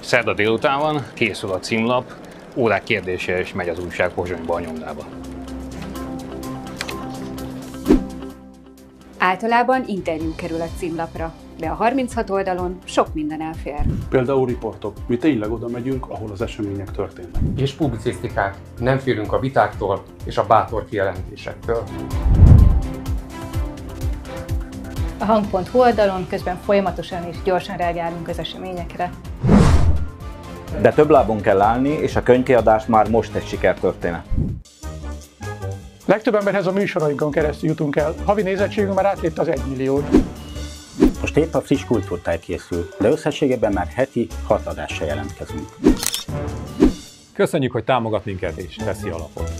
Szerda délután van, készül a címlap, órák kérdése és megy az újság Pozsonyba a nyomdába. Általában interjú kerül a címlapra de a 36 oldalon sok minden elfér. Például riportok. Mi tényleg oda megyünk, ahol az események történnek. És publicisztikák. Nem félünk a vitáktól és a bátor kijelentésektől. A hang.hu oldalon közben folyamatosan és gyorsan reagálunk az eseményekre. De több lábon kell állni, és a könyvkiadás már most egy sikertörténet. Legtöbb emberhez a műsorainkon keresztül jutunk el. Havi nézettségünk már átlépte az 1 milliót. Most épp a friss kultúrtáj készül, de összességében már heti hat adással jelentkezünk. Köszönjük, hogy támogat minket és teszi alapot.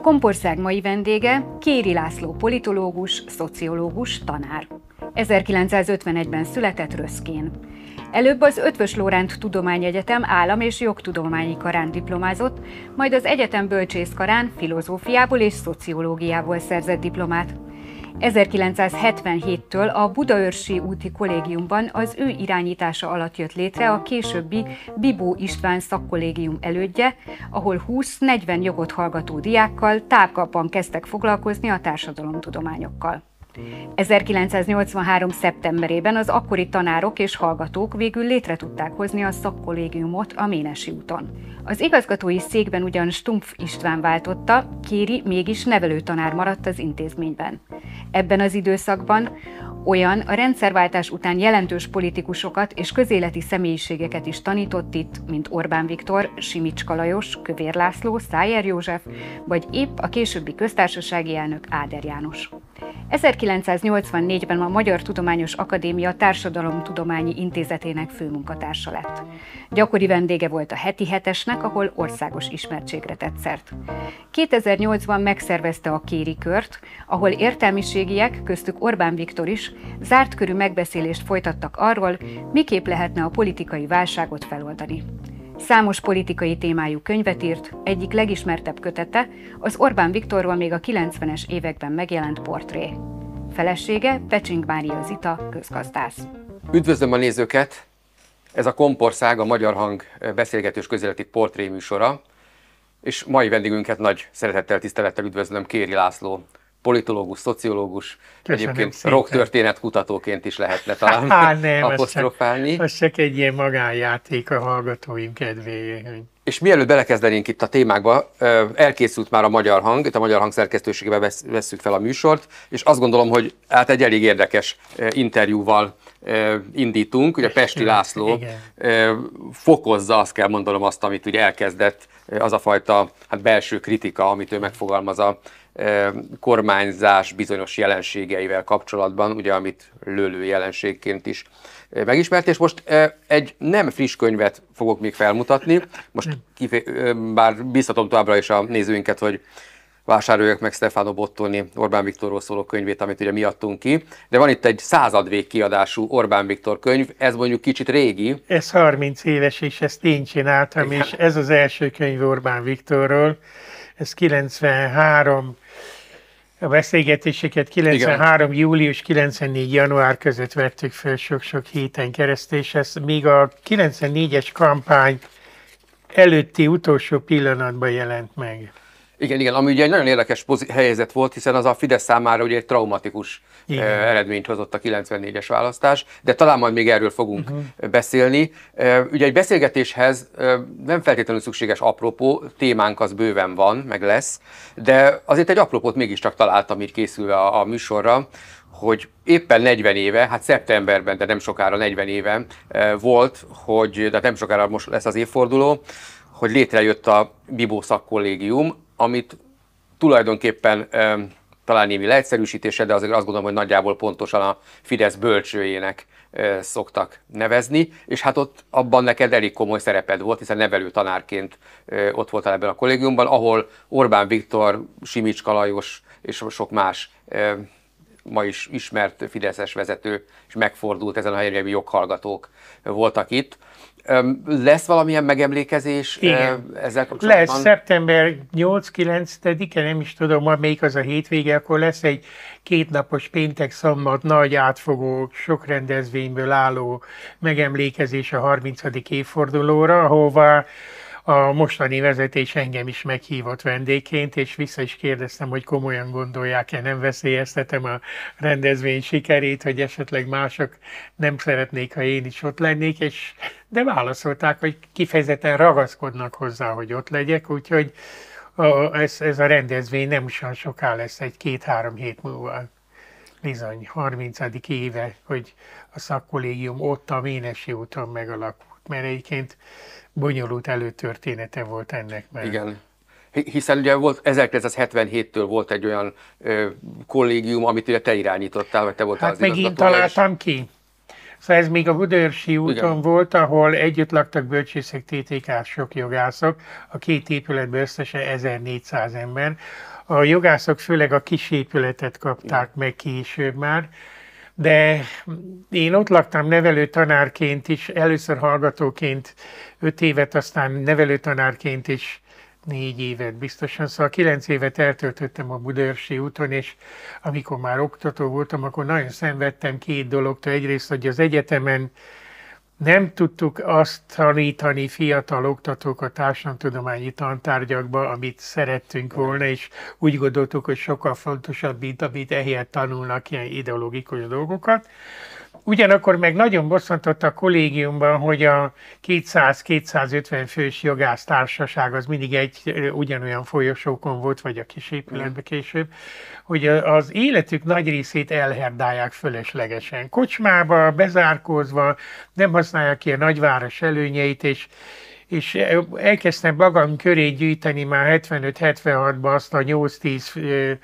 Kompország mai vendége Kéri László politológus, szociológus, tanár. 1951-ben született Röszkén. Előbb az Ötvös Lóránt Tudományegyetem állam- és jogtudományi karán diplomázott, majd az egyetem bölcsészkarán filozófiából és szociológiából szerzett diplomát. 1977-től a Budaörsi úti kollégiumban az ő irányítása alatt jött létre a későbbi Bibó István szakkollégium elődje, ahol 20-40 jogot hallgató diákkal távkapban kezdtek foglalkozni a társadalomtudományokkal. 1983. szeptemberében az akkori tanárok és hallgatók végül létre tudták hozni a szakkollégiumot a Ménesi úton. Az igazgatói székben ugyan Stumpf István váltotta, Kéri mégis nevelőtanár maradt az intézményben. Ebben az időszakban olyan a rendszerváltás után jelentős politikusokat és közéleti személyiségeket is tanított itt, mint Orbán Viktor, Simicska Lajos, Kövér László, Szájer József, vagy épp a későbbi köztársasági elnök Áder János. 1984-ben a Magyar Tudományos Akadémia Társadalomtudományi Intézetének főmunkatársa lett. Gyakori vendége volt a heti hetesnek, ahol országos ismertségre tett szert. 2008-ban megszervezte a Kéri kört, ahol értelmiségiek, köztük Orbán Viktor is, zárt körű megbeszélést folytattak arról, miképp lehetne a politikai válságot feloldani. Számos politikai témájú könyvet írt, egyik legismertebb kötete az Orbán Viktorról még a 90-es években megjelent portré. Felesége Pecsink Mária Zita, közgazdász. Üdvözlöm a nézőket! Ez a Kompország, a Magyar Hang beszélgetős közéleti portré műsora, és mai vendégünket nagy szeretettel, tisztelettel üdvözlöm Kéri László, politológus, szociológus, Köszönöm egyébként szépen. rocktörténet kutatóként is lehetne talán Há, nem, apostrofálni. Az csak, ez csak egy ilyen magánjáték a hallgatóim kedvéje. És mielőtt belekezdenénk itt a témákba, elkészült már a Magyar Hang, itt a Magyar Hang szerkesztőségébe vesszük fel a műsort, és azt gondolom, hogy hát egy elég érdekes interjúval indítunk, ugye Pesti László Igen. fokozza, azt kell mondanom azt, amit ugye elkezdett, az a fajta hát belső kritika, amit ő megfogalmaz a kormányzás bizonyos jelenségeivel kapcsolatban, ugye amit lőlő jelenségként is megismert, és most egy nem friss könyvet fogok még felmutatni, most kifé- bár biztatom továbbra is a nézőinket, hogy vásároljak meg Stefano Bottoni Orbán Viktorról szóló könyvét, amit ugye miattunk ki. De van itt egy századvég kiadású Orbán Viktor könyv, ez mondjuk kicsit régi. Ez 30 éves, és ezt én csináltam, Igen. és ez az első könyv Orbán Viktorról. Ez 93 a beszélgetéseket 93. Igen. július, 94. január között vettük fel sok-sok héten keresztül, és ez még a 94-es kampány előtti utolsó pillanatban jelent meg. Igen, igen, ami ugye egy nagyon érdekes helyzet volt, hiszen az a Fidesz számára ugye egy traumatikus igen. eredményt hozott a 94-es választás, de talán majd még erről fogunk uh-huh. beszélni. Ugye egy beszélgetéshez nem feltétlenül szükséges apropó, témánk az bőven van, meg lesz, de azért egy apropót mégiscsak találtam így készülve a, a műsorra, hogy éppen 40 éve, hát szeptemberben, de nem sokára 40 éve volt, hogy, de hát nem sokára most lesz az évforduló, hogy létrejött a Bibó szakkollégium, amit tulajdonképpen talán némi leegyszerűsítése, de azért azt gondolom, hogy nagyjából pontosan a Fidesz bölcsőjének e, szoktak nevezni, és hát ott abban neked elég komoly szereped volt, hiszen nevelő tanárként e, ott voltál ebben a kollégiumban, ahol Orbán Viktor, Simics Kalajos és sok más e, ma is ismert Fideszes vezető, és megfordult ezen a helyen, joghallgatók voltak itt. Lesz valamilyen megemlékezés Igen. ezzel kapcsolatban? Lesz, szeptember 8-9-e, nem is tudom, melyik az a hétvége, akkor lesz egy kétnapos péntek szombat nagy átfogó, sok rendezvényből álló megemlékezés a 30. évfordulóra, ahova a mostani vezetés engem is meghívott vendégként, és vissza is kérdeztem, hogy komolyan gondolják-e, nem veszélyeztetem a rendezvény sikerét, hogy esetleg mások nem szeretnék, ha én is ott lennék, és de válaszolták, hogy kifejezetten ragaszkodnak hozzá, hogy ott legyek, úgyhogy a, ez, ez a rendezvény nem is olyan soká lesz, egy két-három hét múlva. Bizony, 30. éve, hogy a szakkollégium ott a Ménesi úton megalakult, mert egyébként bonyolult előtörténete volt ennek mert. Igen. Hiszen ugye volt 1977-től volt egy olyan ö, kollégium, amit ugye te irányítottál, vagy te voltál hát az megint találtam és... ki. Szóval ez még a Budőrsi úton Igen. volt, ahol együtt laktak bölcsészek, TTK-sok jogászok, a két épületben összesen 1400 ember. A jogászok főleg a kis épületet kapták Igen. meg később már, de én ott laktam nevelő tanárként is, először hallgatóként öt évet, aztán nevelő tanárként is négy évet biztosan, szóval kilenc évet eltöltöttem a Budaörsi úton, és amikor már oktató voltam, akkor nagyon szenvedtem két dologtól. Egyrészt, hogy az egyetemen nem tudtuk azt tanítani fiatal oktatók a társadalomtudományi tantárgyakba, amit szerettünk volna, és úgy gondoltuk, hogy sokkal fontosabb, mint amit ehelyett tanulnak ilyen ideológikus dolgokat. Ugyanakkor meg nagyon bosszantott a kollégiumban, hogy a 200-250 fős jogásztársaság az mindig egy ugyanolyan folyosókon volt, vagy a kis épületben később, hogy az életük nagy részét elherdálják fölöslegesen. Kocsmába, bezárkózva, nem használják ki a nagyváros előnyeit, és és elkezdtem magam köré gyűjteni már 75-76-ban azt a 8-10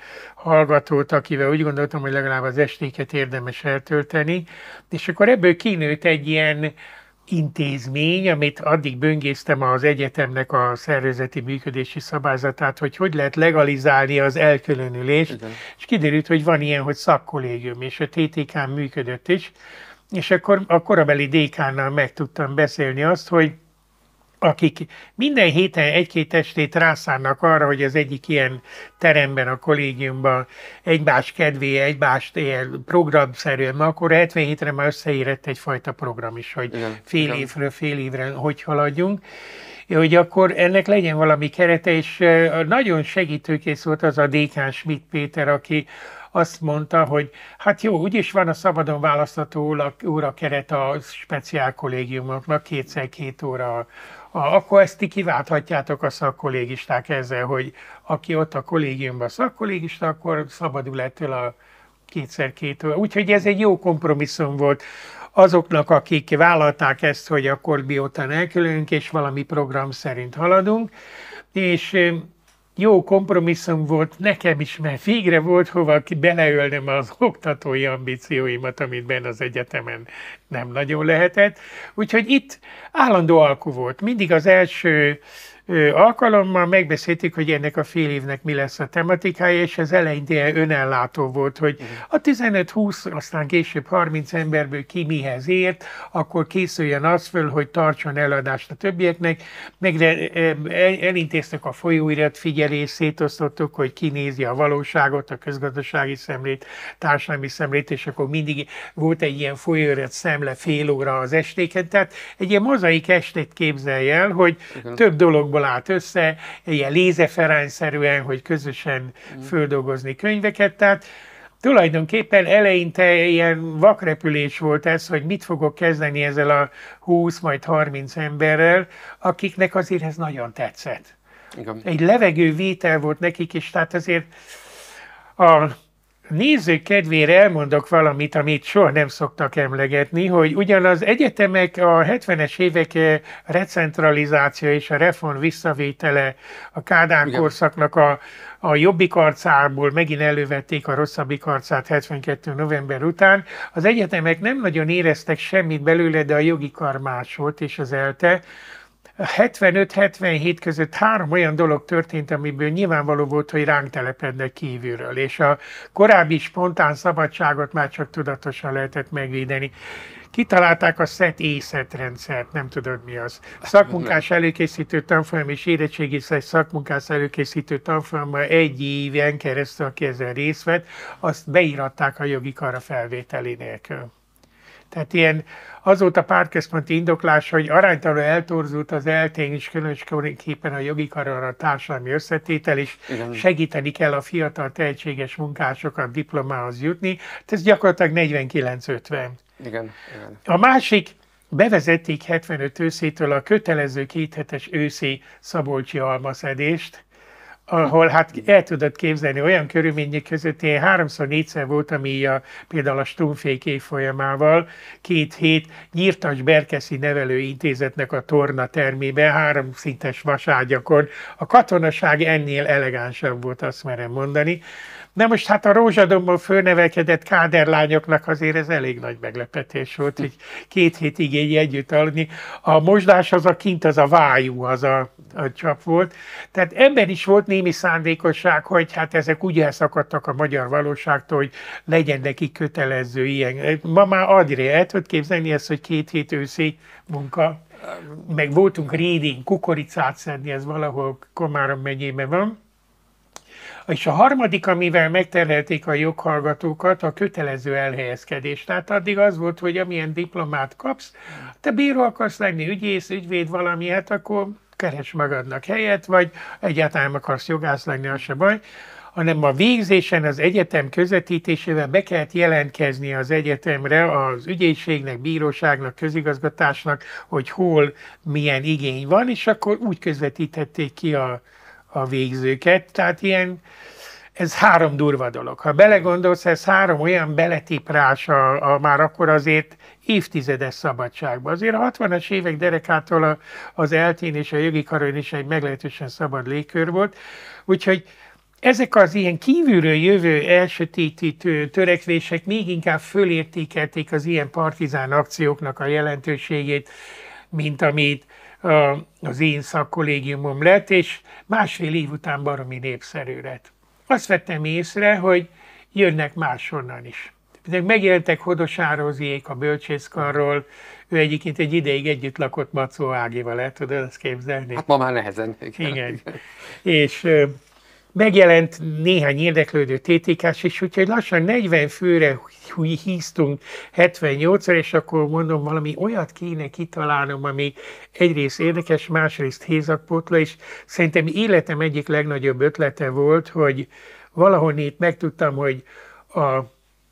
hallgatót, akivel úgy gondoltam, hogy legalább az estéket érdemes eltölteni, és akkor ebből kinőtt egy ilyen intézmény, amit addig böngésztem az egyetemnek a szervezeti működési szabályzatát, hogy hogy lehet legalizálni az elkülönülést, Igen. és kiderült, hogy van ilyen, hogy szakkollégium, és a ttk működött is, és akkor a korabeli dékánnal meg tudtam beszélni azt, hogy akik minden héten egy-két estét rászánnak arra, hogy az egyik ilyen teremben, a kollégiumban egymás kedvé, egymást ilyen programszerűen, mert akkor 77-re már összeérett egyfajta program is, hogy igen, fél igen. évről fél évre hogy haladjunk hogy akkor ennek legyen valami kerete, és nagyon segítőkész volt az a Dékán Schmidt Péter, aki azt mondta, hogy hát jó, úgyis van a szabadon választható óra, óra keret a speciál kollégiumoknak, kétszer két óra akkor ezt ti kiválthatjátok a szakkollégisták ezzel, hogy aki ott a kollégiumban szakkollégista, akkor szabadul ettől a kétszer két óra. Úgyhogy ez egy jó kompromisszum volt azoknak, akik vállalták ezt, hogy akkor miután elkülönünk, és valami program szerint haladunk, és jó kompromisszum volt nekem is, mert végre volt hova beleölnöm az oktatói ambícióimat, amit benne az egyetemen nem nagyon lehetett. Úgyhogy itt állandó alkú volt. Mindig az első alkalommal megbeszéltük, hogy ennek a fél évnek mi lesz a tematikája, és ez eleinte önellátó volt, hogy mhm. a 15-20, aztán később 30 emberből ki mihez ért, akkor készüljön az föl, hogy tartson eladást a többieknek, meg elintéztek a folyóirat figyelés, szétosztottuk, hogy ki nézi a valóságot, a közgazdasági szemlét, társadalmi szemlét, és akkor mindig volt egy ilyen folyóirat szemle fél óra az estéken, tehát egy ilyen mozaik estét képzelj el, hogy több dologban dologból állt össze, ilyen lézeferányszerűen, hogy közösen mm. földolgozni könyveket. Tehát tulajdonképpen eleinte ilyen vakrepülés volt ez, hogy mit fogok kezdeni ezzel a 20, majd 30 emberrel, akiknek azért ez nagyon tetszett. Igen. Egy vétel volt nekik, és tehát azért a nézők kedvére elmondok valamit, amit soha nem szoktak emlegetni, hogy ugyan az egyetemek a 70-es évek eh, recentralizáció és a reform visszavétele a Kádár korszaknak a, a jobbik arcából megint elővették a rosszabbik arcát 72. november után. Az egyetemek nem nagyon éreztek semmit belőle, de a jogi kar másolt és az ELTE, 75-77 között három olyan dolog történt, amiből nyilvánvaló volt, hogy ránk telepednek kívülről, és a korábbi spontán szabadságot már csak tudatosan lehetett megvédeni. Kitalálták a SZET észet rendszert, nem tudod mi az. szakmunkás előkészítő tanfolyam és érettségisz egy szakmunkás előkészítő tanfolyamban egy éven keresztül, aki ezen részt vett, azt beíratták a jogi kara felvételi nélkül. Tehát ilyen az volt a pártközponti indoklása, hogy aránytalanul eltorzult az eltén is, különösképpen a jogi karon a társadalmi összetétel, és Igen. segíteni kell a fiatal tehetséges munkásokat diplomához jutni. Hát ez gyakorlatilag 49-50. Igen. Igen. A másik bevezették 75 őszétől a kötelező kéthetes őszi szabolcsi almaszedést, ahol hát el tudod képzelni olyan körülmények között, én háromszor, négyszer voltam így a, például a Stumfék évfolyamával, két hét Nyírtas Berkeszi Nevelőintézetnek a torna termében, háromszintes vaságyakon. A katonaság ennél elegánsabb volt, azt merem mondani. Na most hát a rózsadomban fölnevelkedett káderlányoknak azért ez elég nagy meglepetés volt, hogy két hétig igényi együtt aludni. A mosdás az a kint, az a vájú, az a, a csap volt. Tehát ebben is volt némi szándékosság, hogy hát ezek úgy elszakadtak a magyar valóságtól, hogy legyen neki kötelező ilyen. Ma már adré, el tudod képzelni ezt, hogy két hét őszi munka. Meg voltunk rédén kukoricát szedni, ez valahol Komárom megyében van és a harmadik, amivel megterhelték a joghallgatókat, a kötelező elhelyezkedés. Tehát addig az volt, hogy amilyen diplomát kapsz, te bíró akarsz lenni, ügyész, ügyvéd valami, hát akkor keres magadnak helyet, vagy egyáltalán akarsz jogász lenni, az se baj hanem a végzésen az egyetem közvetítésével be kellett jelentkezni az egyetemre, az ügyészségnek, bíróságnak, közigazgatásnak, hogy hol milyen igény van, és akkor úgy közvetítették ki a a végzőket, tehát ilyen, ez három durva dolog. Ha belegondolsz, ez három olyan beletiprás a, a már akkor azért évtizedes szabadságban. Azért a 60-as évek derekától a, az eltén és a jogi karon is egy meglehetősen szabad légkör volt, úgyhogy ezek az ilyen kívülről jövő elsötétítő törekvések még inkább fölértékelték az ilyen partizán akcióknak a jelentőségét, mint amit az én szakkollégiumom lett, és másfél év után baromi népszerű lett. Azt vettem észre, hogy jönnek máshonnan is. Ezek megjelentek Hodosározék, a bölcsészkarról, ő egyébként egy ideig együtt lakott Macó Ágival, lehet tudod ezt képzelni? Hát ma már nehezen. Igen. igen. És megjelent néhány érdeklődő TTK-s is, úgyhogy lassan 40 főre híztunk 78-ra, és akkor mondom, valami olyat kéne kitalálnom, ami egyrészt érdekes, másrészt hézakpotla, és szerintem életem egyik legnagyobb ötlete volt, hogy valahol itt megtudtam, hogy a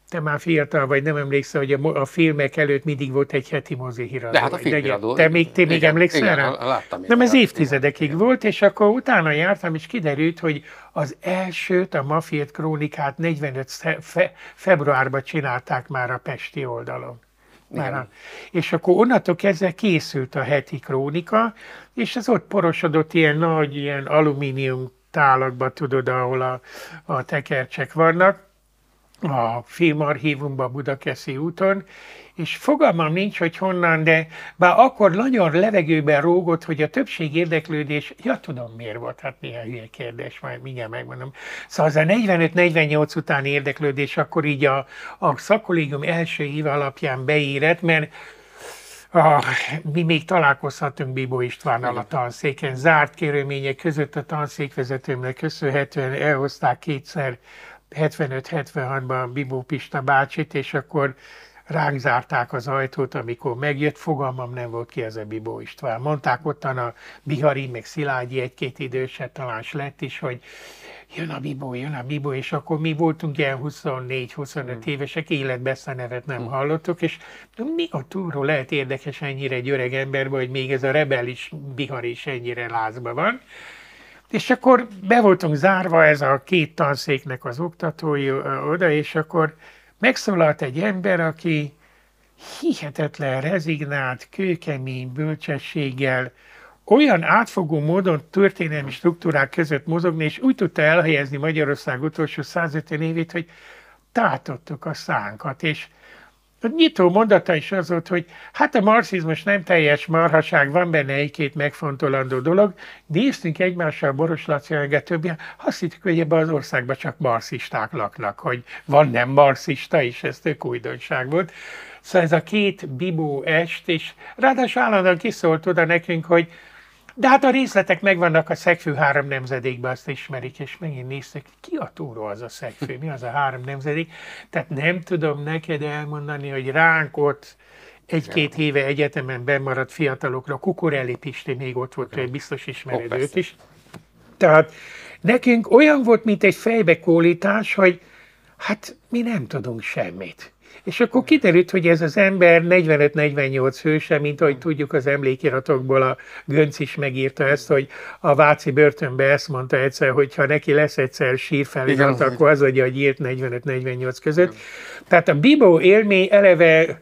te már fiatal vagy, nem emlékszel, hogy a, a filmek előtt mindig volt egy heti mozi híradó. De hát a filmhíradó. Te még, te igen, emlékszel igen, rá? Igen, láttam. Nem, ez láttam, évtizedekig igen. volt, és akkor utána jártam, és kiderült, hogy az elsőt, a Mafiét krónikát 45. Fe, februárban csinálták már a Pesti oldalon. Már a, és akkor onnantól kezdve készült a heti krónika, és ez ott porosodott ilyen nagy, ilyen alumínium tálakba, tudod, ahol a, a tekercsek vannak, a filmarchívumban Budakeszi úton, és fogalmam nincs, hogy honnan, de bár akkor nagyon levegőben rógott, hogy a többség érdeklődés, ja tudom miért volt, hát néha hülye kérdés, majd mindjárt megmondom. Szóval az a 45-48 utáni érdeklődés akkor így a, a szakkollégium első év alapján beírett, mert a, mi még találkozhatunk Bibó Istvánnal a tanszéken. Zárt kérőmények között a tanszékvezetőmnek köszönhetően elhozták kétszer 75-76-ban Bibó Pista bácsit, és akkor ránk zárták az ajtót, amikor megjött, fogalmam nem volt ki ez a Bibó István. Mondták ottan a Bihari, meg Szilágyi egy-két idősebb, talán lett is, hogy jön a Bibó, jön a Bibó, és akkor mi voltunk ilyen 24-25 hmm. évesek, életben ezt a nevet nem hmm. hallottuk, és mi a túlról lehet érdekes ennyire egy öreg emberben, hogy még ez a rebelis Bihari is ennyire lázba van. És akkor be voltunk zárva ez a két tanszéknek az oktatói oda, és akkor megszólalt egy ember, aki hihetetlen rezignált, kőkemény bölcsességgel, olyan átfogó módon történelmi struktúrák között mozogni, és úgy tudta elhelyezni Magyarország utolsó 150 évét, hogy tátottuk a szánkat, és a nyitó mondata is az volt, hogy hát a marxizmus nem teljes marhaság, van benne egy-két megfontolandó dolog, néztünk egymással Boros Laci, a többi, azt hittük, hogy ebben az országban csak marxisták laknak, hogy van nem marxista is, ez tök újdonság volt. Szóval ez a két bibó est, és ráadásul állandóan kiszólt oda nekünk, hogy de hát a részletek megvannak a szegfő három nemzedékben, azt ismerik, és megint néztek, ki a túró az a szegfő, mi az a három nemzedék. Tehát nem tudom neked elmondani, hogy ránk ott egy-két éve egyetemen bemaradt fiatalokra, Kukorelli Pisti még ott volt, hogy biztos ismered oh, őt is. Tehát nekünk olyan volt, mint egy fejbekólítás, hogy hát mi nem tudunk semmit. És akkor kiderült, hogy ez az ember 45-48 hőse, mint ahogy tudjuk az emlékiratokból, a Gönc is megírta ezt, hogy a Váci börtönbe ezt mondta egyszer, hogy ha neki lesz egyszer sírfelirat, akkor az adja, hogy írt 45-48 között. Igen. Tehát a Bibó élmény eleve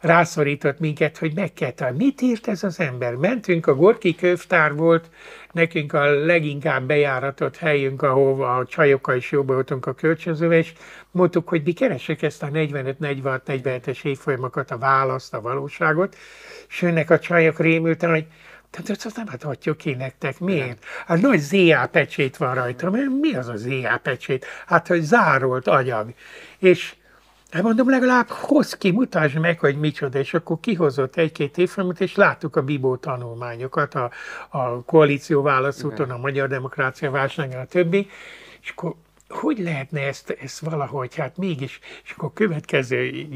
rászorított minket, hogy meg kell találni. Mit írt ez az ember? Mentünk, a Gorki kövtár volt nekünk a leginkább bejáratott helyünk, ahova a csajokkal is jobban voltunk a kölcsönzővel, és mondtuk, hogy mi keresek ezt a 45, 46, 47-es évfolyamokat, a választ, a valóságot, és önnek a csajok rémülten, hogy tehát ezt nem adhatjuk ki nektek. Miért? A nagy ZA pecsét van rajta. Mi az a ZA pecsét? Hát, hogy zárolt agyag. És Hát mondom, legalább hoz ki, mutasd meg, hogy micsoda, és akkor kihozott egy-két évfolyamot, és láttuk a Bibó tanulmányokat, a, a koalíció válaszúton, a Magyar Demokrácia Válságon, a többi, és akkor hogy lehetne ezt, ezt valahogy, hát mégis, és akkor következő,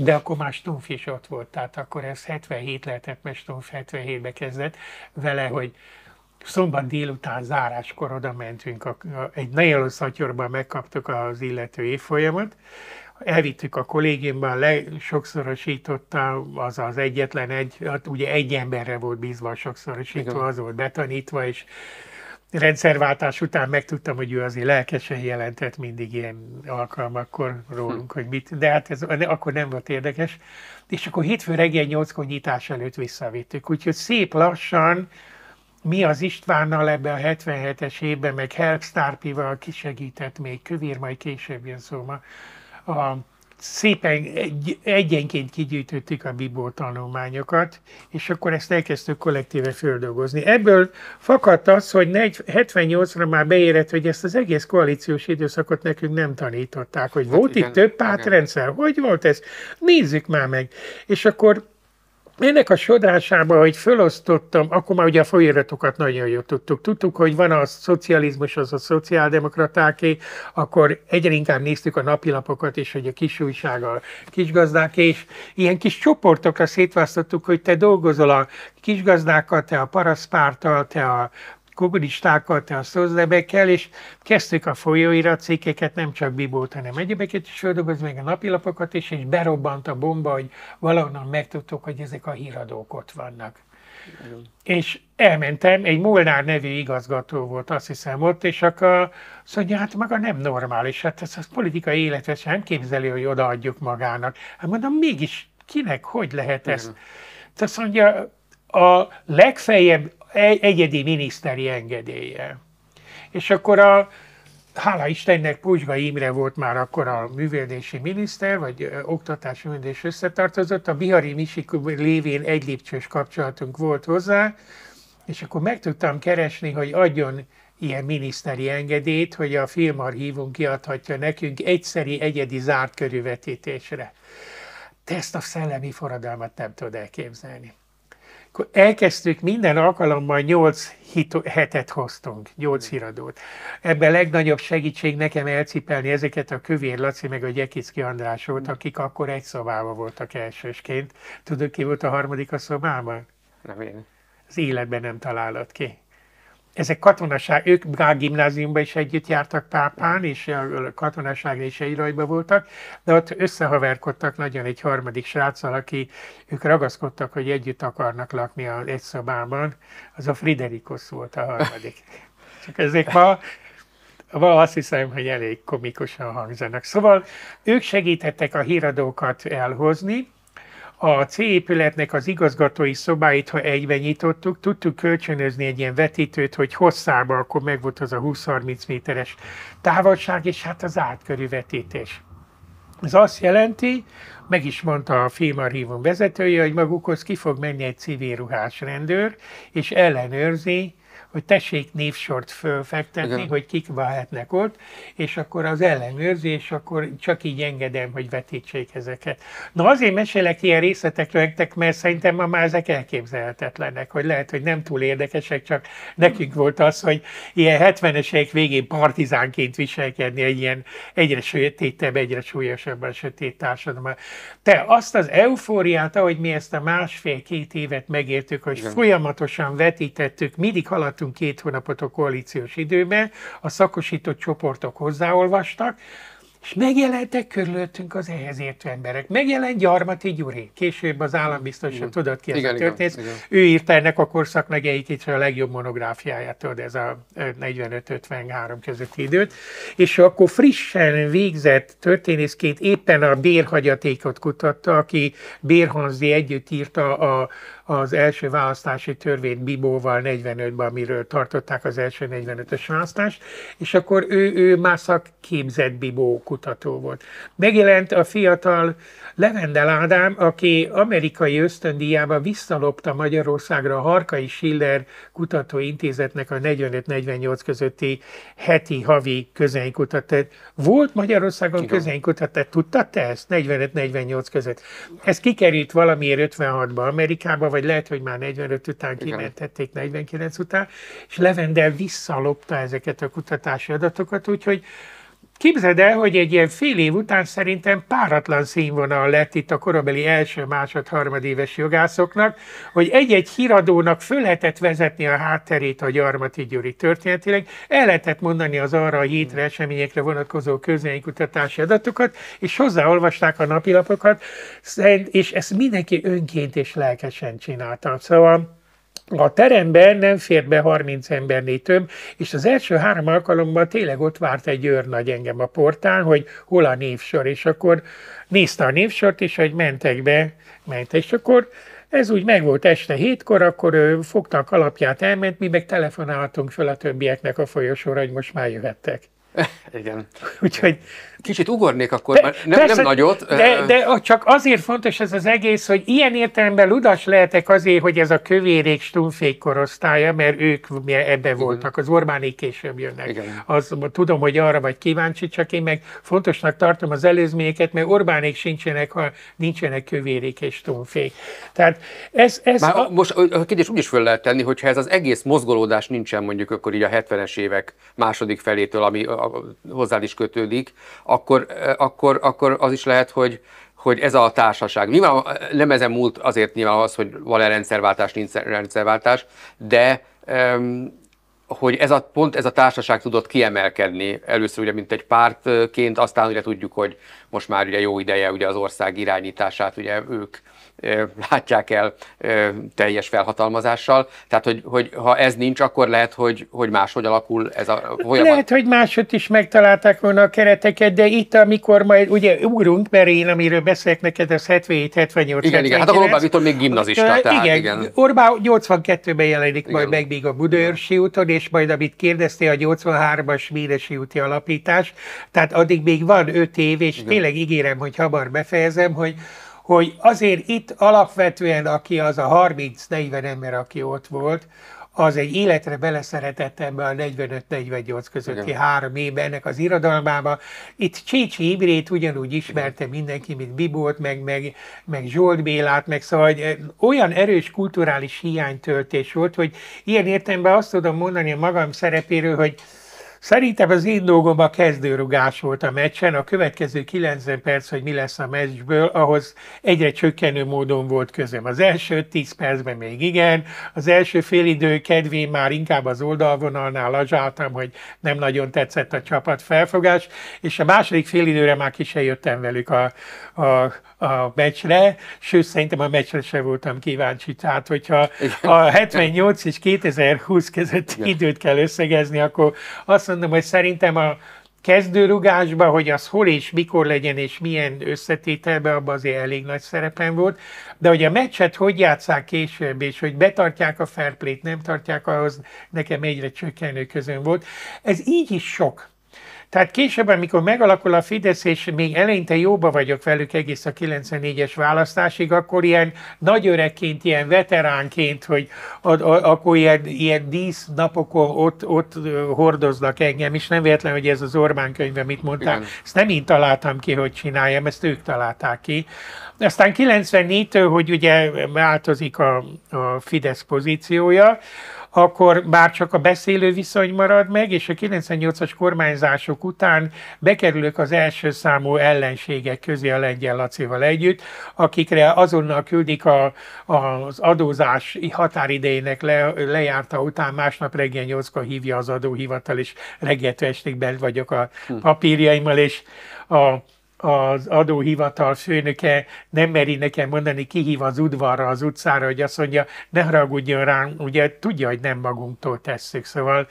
de akkor már Stumpf is ott volt, tehát akkor ez 77 lehetett, mert Stumpf 77-be kezdett vele, hogy szombat délután záráskor oda mentünk, a, a, egy nagyon szatyorban megkaptuk az illető évfolyamot, elvittük a kollégiumban, le, sokszorosította, az az egyetlen egy, hát ugye egy emberre volt bízva sokszorosítva, Igen. az volt betanítva, és rendszerváltás után megtudtam, hogy ő azért lelkesen jelentett mindig ilyen alkalmakkor rólunk, hm. hogy mit, de hát ez akkor nem volt érdekes. És akkor hétfő reggel nyolckor nyitás előtt visszavittük. Úgyhogy szép lassan mi az Istvánnal ebbe a 77-es évben, meg Help Starpival kisegített még, Kövér majd később jön szóma, a szépen egy, egyenként kigyűjtöttük a Bibó tanulmányokat, és akkor ezt elkezdtük kollektíve földolgozni. Ebből fakadt az, hogy 78-ra már beérett, hogy ezt az egész koalíciós időszakot nekünk nem tanították, hogy hát volt igen, itt több pártrendszer, hogy volt ez, nézzük már meg. És akkor ennek a sodrásában, hogy fölosztottam, akkor már ugye a folyóiratokat nagyon jól tudtuk. Tudtuk, hogy van a szocializmus, az a szociáldemokratáké, akkor egyre inkább néztük a napilapokat és hogy a kis újság, a kisgazdák, és ilyen kis csoportokra szétválasztottuk, hogy te dolgozol a kisgazdákkal, te a paraszpártal, te a kommunistákat, azt hozzebekkel, és kezdtük a folyóirat cikkeket, nem csak Bibót, hanem egyebeket is földolgozni, meg a napilapokat is, és berobbant a bomba, hogy valahonnan megtudtuk, hogy ezek a híradók ott vannak. Igen. És elmentem, egy Molnár nevű igazgató volt, azt hiszem ott, és akkor azt mondja, hát maga nem normális, hát ez a politikai életre sem képzeli, hogy odaadjuk magának. Hát mondom, mégis kinek, hogy lehet ez? Azt mondja, a legfeljebb egyedi miniszteri engedélye. És akkor a, hála Istennek Pózsga Imre volt már akkor a művédési miniszter, vagy oktatási művédés összetartozott, a Bihari Misik lévén egy lépcsős kapcsolatunk volt hozzá, és akkor meg tudtam keresni, hogy adjon ilyen miniszteri engedélyt, hogy a filmarchívunk kiadhatja nekünk egyszeri, egyedi, zárt körülvetítésre. Te ezt a szellemi forradalmat nem tudod elképzelni akkor elkezdtük minden alkalommal 8 hito, hetet hoztunk, 8 híradót. Ebben legnagyobb segítség nekem elcipelni ezeket a Kövér Laci meg a Gyekicki András volt, mm. akik akkor egy szobában voltak elsősként. Tudod, ki volt a harmadik a szobában? Nem én. Az életben nem találod ki ezek katonaság, ők Brák gimnáziumban is együtt jártak pápán, és a katonaság katonasság rajba voltak, de ott összehaverkodtak nagyon egy harmadik sráccal, aki ők ragaszkodtak, hogy együtt akarnak lakni az egy szobában, az a Friderikus volt a harmadik. Csak ezek ma ma azt hiszem, hogy elég komikusan hangzanak. Szóval ők segítettek a híradókat elhozni, a C épületnek az igazgatói szobáit, ha egyben nyitottuk, tudtuk kölcsönözni egy ilyen vetítőt, hogy hosszába akkor megvolt az a 20-30 méteres távolság, és hát az átkörű vetítés. Ez azt jelenti, meg is mondta a filmarchívum vezetője, hogy magukhoz ki fog menni egy civil ruhás rendőr, és ellenőrzi hogy tessék névsort fölfektetni, Igen. hogy kik válhatnak ott, és akkor az ellenőrzés, akkor csak így engedem, hogy vetítsék ezeket. Na azért mesélek ilyen részletekről nektek, mert szerintem ma már ezek elképzelhetetlenek, hogy lehet, hogy nem túl érdekesek, csak nekünk volt az, hogy ilyen 70 esek végén partizánként viselkedni egy ilyen egyre sötétebb, egyre a sötét társadalomban. Te azt az eufóriát, ahogy mi ezt a másfél-két évet megértük, hogy Igen. folyamatosan vetítettük, mindig haladt adtunk két hónapot a koalíciós időben, a szakosított csoportok hozzáolvastak, és megjelentek körülöttünk az ehhez értő emberek. Megjelent Gyarmati Gyuri, később az állambiztonság, mm. tudod ki ez igen, a történet. Igen, igen. Ő írta ennek a korszak megelyik a legjobb monográfiáját, tudod, ez a 45-53 közötti időt. És akkor frissen végzett történészként éppen a bérhagyatékot kutatta, aki Bérhanzi együtt írta a, az első választási törvényt Bibóval 45-ben, amiről tartották az első 45-ös választást, és akkor ő, ő mászak képzett Bibó kutató volt. Megjelent a fiatal Levendel Ádám, aki amerikai ösztöndíjába visszalopta Magyarországra a Harkai Schiller Kutatóintézetnek a 45-48 közötti heti havi közénykutatát. Volt Magyarországon Igen. tudta te ezt? 45-48 között. Ez kikerült valamiért 56-ba Amerikába, vagy lehet, hogy már 45 után kimentették, 49 után, és Levendel visszalopta ezeket a kutatási adatokat, úgyhogy Képzeld el, hogy egy ilyen fél év után szerintem páratlan színvonal lett itt a korabeli első, másod, harmadéves jogászoknak, hogy egy-egy híradónak föl lehetett vezetni a hátterét a Gyarmati Gyuri történetileg, el lehetett mondani az arra a hétre eseményekre vonatkozó kutatási adatokat, és hozzáolvasták a napilapokat, és ezt mindenki önként és lelkesen csinálta. Szóval a teremben nem fér be 30 embernél több, és az első három alkalommal tényleg ott várt egy őrnagy engem a portán, hogy hol a névsor, és akkor nézte a névsort, és hogy mentek be, mentek, és akkor ez úgy megvolt este hétkor, akkor ő fogta a kalapját, elment, mi meg telefonáltunk föl a többieknek a folyosóra, hogy most már jöhettek. Igen. Úgyhogy Kicsit ugornék akkor, de, nem, persze, nem nagyot. De, de csak azért fontos ez az egész, hogy ilyen értelemben ludas lehetek azért, hogy ez a kövérék, stumfék korosztálya, mert ők ebbe voltak, az Orbánék később jönnek. Igen. Az, tudom, hogy arra vagy kíváncsi, csak én meg fontosnak tartom az előzményeket, mert Orbánék sincsenek, ha nincsenek kövérék és stumfék. Tehát ez... ez Már a... most a kérdés úgy is föl lehet tenni, hogyha ez az egész mozgolódás nincsen mondjuk akkor így a 70-es évek második felétől, ami hozzá is kötődik, akkor, eh, akkor, akkor az is lehet, hogy, hogy ez a társaság. Nyilván nem eh, ezen múlt azért nyilván az, hogy van-e rendszerváltás, nincs rendszerváltás, de um, hogy ez a, pont ez a társaság tudott kiemelkedni először ugye, mint egy pártként, aztán ugye tudjuk, hogy most már ugye jó ideje ugye az ország irányítását ugye ők látják el teljes felhatalmazással. Tehát, hogy, hogy ha ez nincs, akkor lehet, hogy, hogy máshogy alakul ez a folyamat. Lehet, hogy máshogy is megtalálták volna a kereteket, de itt, amikor majd ugye úrunk, mert én, amiről beszélek neked, az 77, 78, Igen, 79, igen, hát akkor Orbán Viktor még gimnazista. Tehát, igen, igen, Orbán 82-ben jelenik igen. majd meg még a Budőrsi úton, és majd amit kérdezte a 83-as Médesi úti alapítás, tehát addig még van 5 év, és igen. tényleg ígérem, hogy hamar befejezem, hogy hogy azért itt alapvetően, aki az a 30-40 ember, aki ott volt, az egy életre beleszeretett ebbe a 45-48 közötti Igen. három évben ennek az irodalmába. Itt Csécsi Ibrét ugyanúgy ismerte Igen. mindenki, mint Bibót, meg, meg, meg Zsolt Bélát, meg szóval eh, olyan erős kulturális hiánytöltés volt, hogy ilyen értemben azt tudom mondani a magam szerepéről, hogy Szerintem az én dolgom a kezdőrugás volt a meccsen, a következő 90 perc, hogy mi lesz a meccsből, ahhoz egyre csökkenő módon volt közöm. Az első 10 percben még igen, az első félidő kedvén már inkább az oldalvonalnál lazsáltam, hogy nem nagyon tetszett a csapat felfogás, és a második félidőre már ki se jöttem velük a, a a meccsre, sőt szerintem a meccsre sem voltam kíváncsi. Tehát, hogyha Igen. a 78 és 2020 közötti Igen. időt kell összegezni, akkor azt mondom, hogy szerintem a kezdőrugásban, hogy az hol és mikor legyen, és milyen összetételben, abban azért elég nagy szerepen volt, de hogy a meccset hogy játszák később, és hogy betartják a fair play-t, nem tartják ahhoz, nekem egyre csökkenő közön volt. Ez így is sok. Tehát később, amikor megalakul a Fidesz, és még eleinte jóba vagyok velük egész a 94-es választásig, akkor ilyen nagy öregként, ilyen veteránként, hogy a, a, akkor ilyen, ilyen napokon ott, ott hordoznak engem, és nem véletlen, hogy ez az Orbán könyve, mit mondtál. Igen. Ezt nem én találtam ki, hogy csináljam, ezt ők találták ki. Aztán 94-től, hogy ugye változik a, a Fidesz pozíciója, akkor bár csak a beszélő viszony marad meg, és a 98-as kormányzások után bekerülök az első számú ellenségek közé a Lengyel Lacival együtt, akikre azonnal küldik a, a, az adózás határidejének le, lejárta után, másnap reggel 8 hívja az adóhivatal, és reggel estig bent vagyok a hm. papírjaimmal, és a az adóhivatal főnöke nem meri nekem mondani, kihív az udvarra, az utcára, hogy azt mondja, ne haragudjon rám, ugye tudja, hogy nem magunktól tesszük, szóval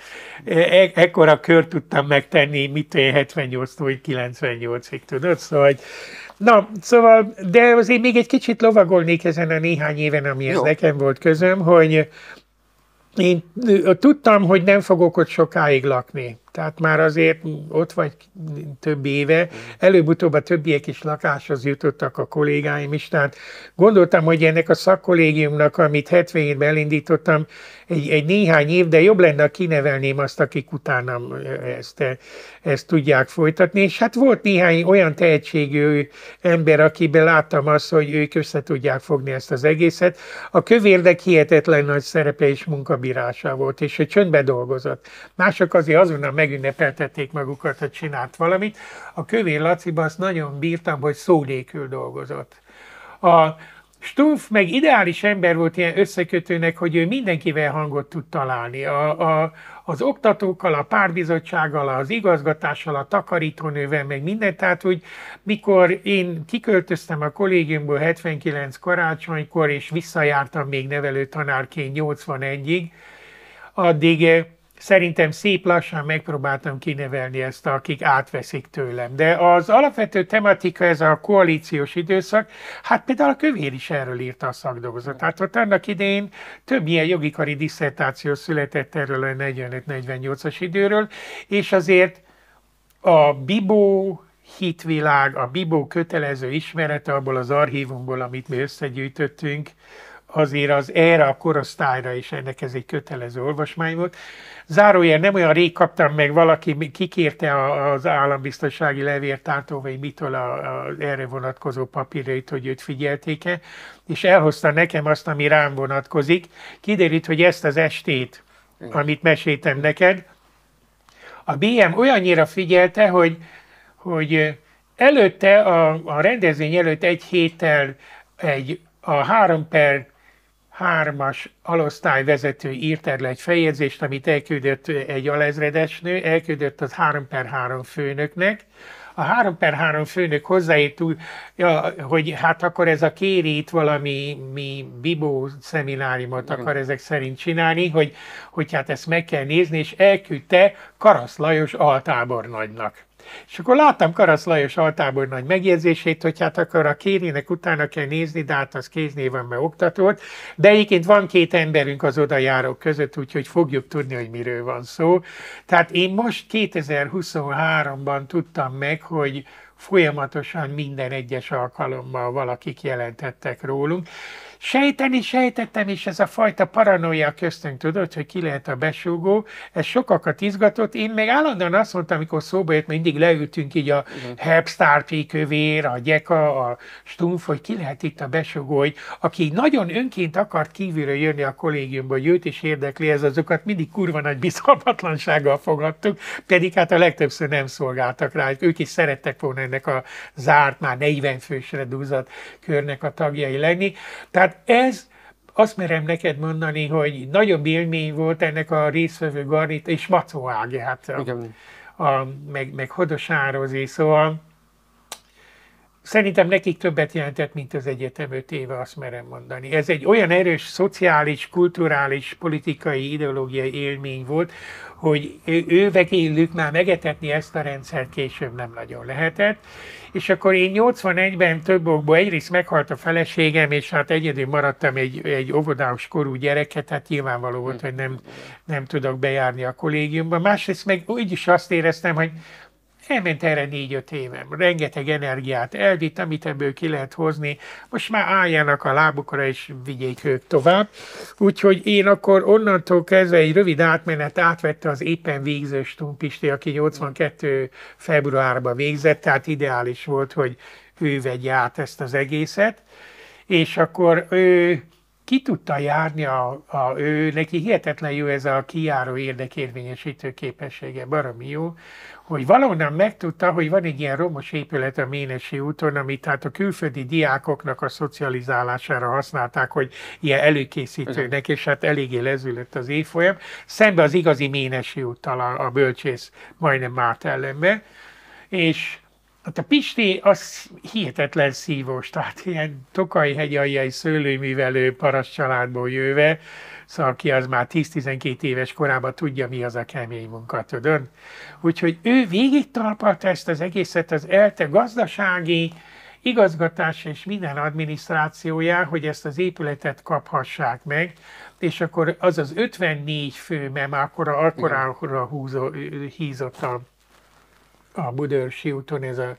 e-, e ekkora kör tudtam megtenni, mit én 78-tól 98-ig, tudod, szóval Na, szóval, de azért még egy kicsit lovagolnék ezen a néhány éven, ami ez nekem volt közöm, hogy én tudtam, hogy nem fogok ott sokáig lakni tehát már azért ott vagy több éve, előbb-utóbb a többiek is lakáshoz jutottak a kollégáim is, tehát gondoltam, hogy ennek a szakkollégiumnak, amit 77-ben elindítottam, egy, egy néhány év, de jobb lenne, ha kinevelném azt, akik utána eh, ezt, eh, ezt tudják folytatni, és hát volt néhány olyan tehetségű ember, akiben láttam azt, hogy ők össze tudják fogni ezt az egészet. A kövérdek hihetetlen nagy szerepe és munkabírása volt, és hogy csöndbe dolgozott. Mások azért azon a megünnepeltették magukat, hogy csinált valamit. A Kövér Laciba azt nagyon bírtam, hogy szó nélkül dolgozott. A Stumpf meg ideális ember volt ilyen összekötőnek, hogy ő mindenkivel hangot tud találni. A, a, az oktatókkal, a párbizottsággal, az igazgatással, a takarítónővel, meg mindent. Tehát, hogy mikor én kiköltöztem a kollégiumból 79 karácsonykor, és visszajártam még nevelő tanárként 81-ig, addig eh, szerintem szép lassan megpróbáltam kinevelni ezt, akik átveszik tőlem. De az alapvető tematika ez a koalíciós időszak, hát például a kövér is erről írta a Tehát Ott annak idén több ilyen jogikari diszertáció született erről a 45-48-as időről, és azért a Bibó hitvilág, a Bibó kötelező ismerete abból az archívumból, amit mi összegyűjtöttünk, azért az erre a korosztályra is ennek ez egy kötelező olvasmány volt. Zárójel, nem olyan rég kaptam meg, valaki kikérte az állambiztonsági levértártól, vagy mitől a erre vonatkozó papírjait, hogy őt figyelték-e, és elhozta nekem azt, ami rám vonatkozik. Kiderült, hogy ezt az estét, amit meséltem neked, a BM olyannyira figyelte, hogy, hogy előtte, a, a rendezvény előtt egy héttel egy a 3 per hármas alosztályvezető írt erre egy feljegyzést, amit elküldött egy alezredesnő, elküldött az 3 per 3 főnöknek. A 3 per 3 főnök hozzáért, ja, hogy hát akkor ez a kéri itt valami mi bibó szemináriumot akar ezek szerint csinálni, hogy, hogy hát ezt meg kell nézni, és elküldte Karasz Lajos altábornagynak. És akkor láttam Karasz Lajos nagy megjegyzését, hogy hát akkor a kérének utána kell nézni, de hát az van, mert oktatót. De egyébként van két emberünk az odajárók között, úgyhogy fogjuk tudni, hogy miről van szó. Tehát én most 2023-ban tudtam meg, hogy folyamatosan minden egyes alkalommal valakik jelentettek rólunk. Sejteni sejtettem is ez a fajta paranoia köztünk, tudod, hogy ki lehet a besúgó, ez sokakat izgatott. Én meg állandóan azt mondtam, amikor szóba jött, mindig leültünk így a Hepstar kövér, a Gyeka, a stumf, hogy ki lehet itt a besúgó, hogy aki nagyon önként akart kívülről jönni a kollégiumból, hogy őt is érdekli ez, azokat mindig kurva nagy bizalmatlansággal fogadtuk, pedig hát a legtöbbször nem szolgáltak rá, ők is szerettek volna ennek a zárt, már 40 fősre duzzadt körnek a tagjai lenni. Tehát tehát ez azt merem neked mondani, hogy nagyobb élmény volt ennek a részvevő garnit és Macó Ági, hát a, a, meg, meg Hodosározé, szóval Szerintem nekik többet jelentett, mint az egyetem öt éve, azt merem mondani. Ez egy olyan erős szociális, kulturális, politikai, ideológiai élmény volt, hogy ővek élők már megetetni ezt a rendszer később nem nagyon lehetett. És akkor én 81-ben több okból egyrészt meghalt a feleségem, és hát egyedül maradtam egy, egy óvodás korú gyereket, tehát nyilvánvaló volt, hogy nem, nem tudok bejárni a kollégiumba. Másrészt meg úgy is azt éreztem, hogy Elment erre négy-öt évem, rengeteg energiát elvitt, amit ebből ki lehet hozni. Most már álljanak a lábukra, és vigyék ők tovább. Úgyhogy én akkor onnantól kezdve egy rövid átmenet átvette az éppen végző Stumpisti, aki 82 februárban végzett, tehát ideális volt, hogy ő vegye át ezt az egészet. És akkor ő ki tudta járni, a, a, ő, neki hihetetlen jó ez a kiáró érdekérvényesítő képessége, baromi jó, hogy valahonnan megtudta, hogy van egy ilyen romos épület a Ménesi úton, amit hát a külföldi diákoknak a szocializálására használták, hogy ilyen előkészítőnek, és hát eléggé lezülött az évfolyam, szembe az igazi Ménesi úttal a, a bölcsész majdnem Márt ellenbe, és Hát a Pisti az hihetetlen szívós, tehát ilyen tokai hegyai szőlőművelő parasz családból jöve, Szóval ki az már 10-12 éves korában tudja, mi az a kemény munka, tudod. Úgyhogy ő végig talpalta ezt az egészet az ELTE gazdasági, igazgatás és minden adminisztrációjá, hogy ezt az épületet kaphassák meg, és akkor az az 54 fő, mert már akkora, akkorára húzó, hízott a, a Budörsi úton ez a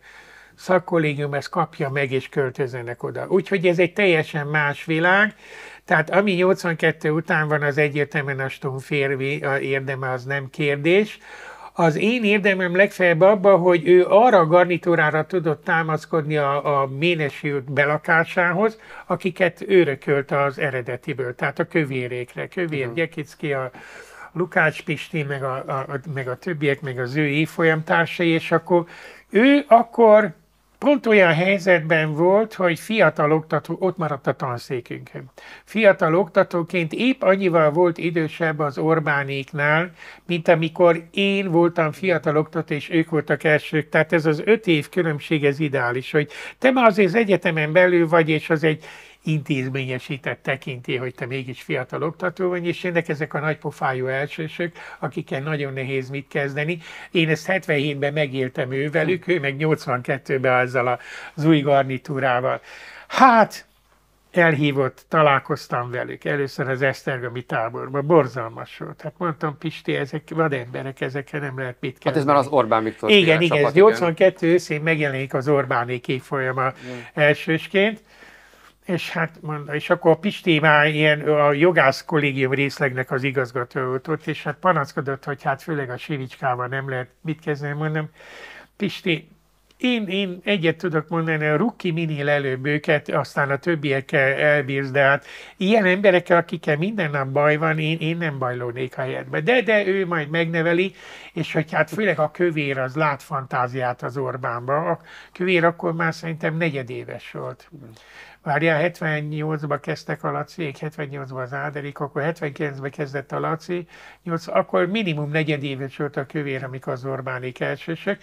szakkollégium, ezt kapja meg és költözenek oda. Úgyhogy ez egy teljesen más világ, tehát ami 82 után van, az egyértelműen a férvi érdeme, az nem kérdés. Az én érdemem legfeljebb abban, hogy ő arra a garnitúrára tudott támaszkodni a, a út belakásához, akiket örökölt az eredetiből, tehát a kövérékre. Kövér uh-huh. Gyekicki, a Lukács Pisti, meg a, a, meg a többiek, meg az ő évfolyamtársai, és akkor ő akkor pont olyan helyzetben volt, hogy fiatal oktató, ott maradt a tanszékünkön. Fiatal oktatóként épp annyival volt idősebb az Orbánéknál, mint amikor én voltam fiatal oktató, és ők voltak elsők. Tehát ez az öt év különbség, ez ideális, hogy te már azért az egyetemen belül vagy, és az egy intézményesített tekinti, hogy te mégis fiatal oktató vagy, és jönnek ezek a nagypofájú elsősök, akikkel nagyon nehéz mit kezdeni. Én ezt 77-ben megéltem ővelük, ő meg 82-ben azzal az új garnitúrával. Hát, elhívott, találkoztam velük, először az Esztergomi táborban, borzalmas volt. Hát mondtam, Pisti, ezek vademberek, ezekkel nem lehet mit kezdeni. Hát ez már az Orbán Viktor Igen, igen, csapat, 82 igen. őszén megjelenik az Orbánék évfolyama mm. elsősként, és hát mondta, és akkor a Pisti már ilyen a jogász kollégium részlegnek az igazgató volt ott, és hát panaszkodott, hogy hát főleg a Sivicskával nem lehet mit kezdeni, mondom, Pisti, én, én egyet tudok mondani, a rukki minél előbb őket, aztán a többiekkel elbírsz, de hát ilyen emberekkel, akikkel minden nap baj van, én, én nem bajlódnék a helyetbe. De, de ő majd megneveli, és hogy hát főleg a kövér az lát fantáziát az Orbánba, a kövér akkor már szerintem negyedéves volt. Várjál, 78-ba kezdtek a Laci, 78-ban az Áderik, akkor 79-ben kezdett a Laci, 8, akkor minimum negyedéves volt a kövér, amikor az Orbánik elsősök,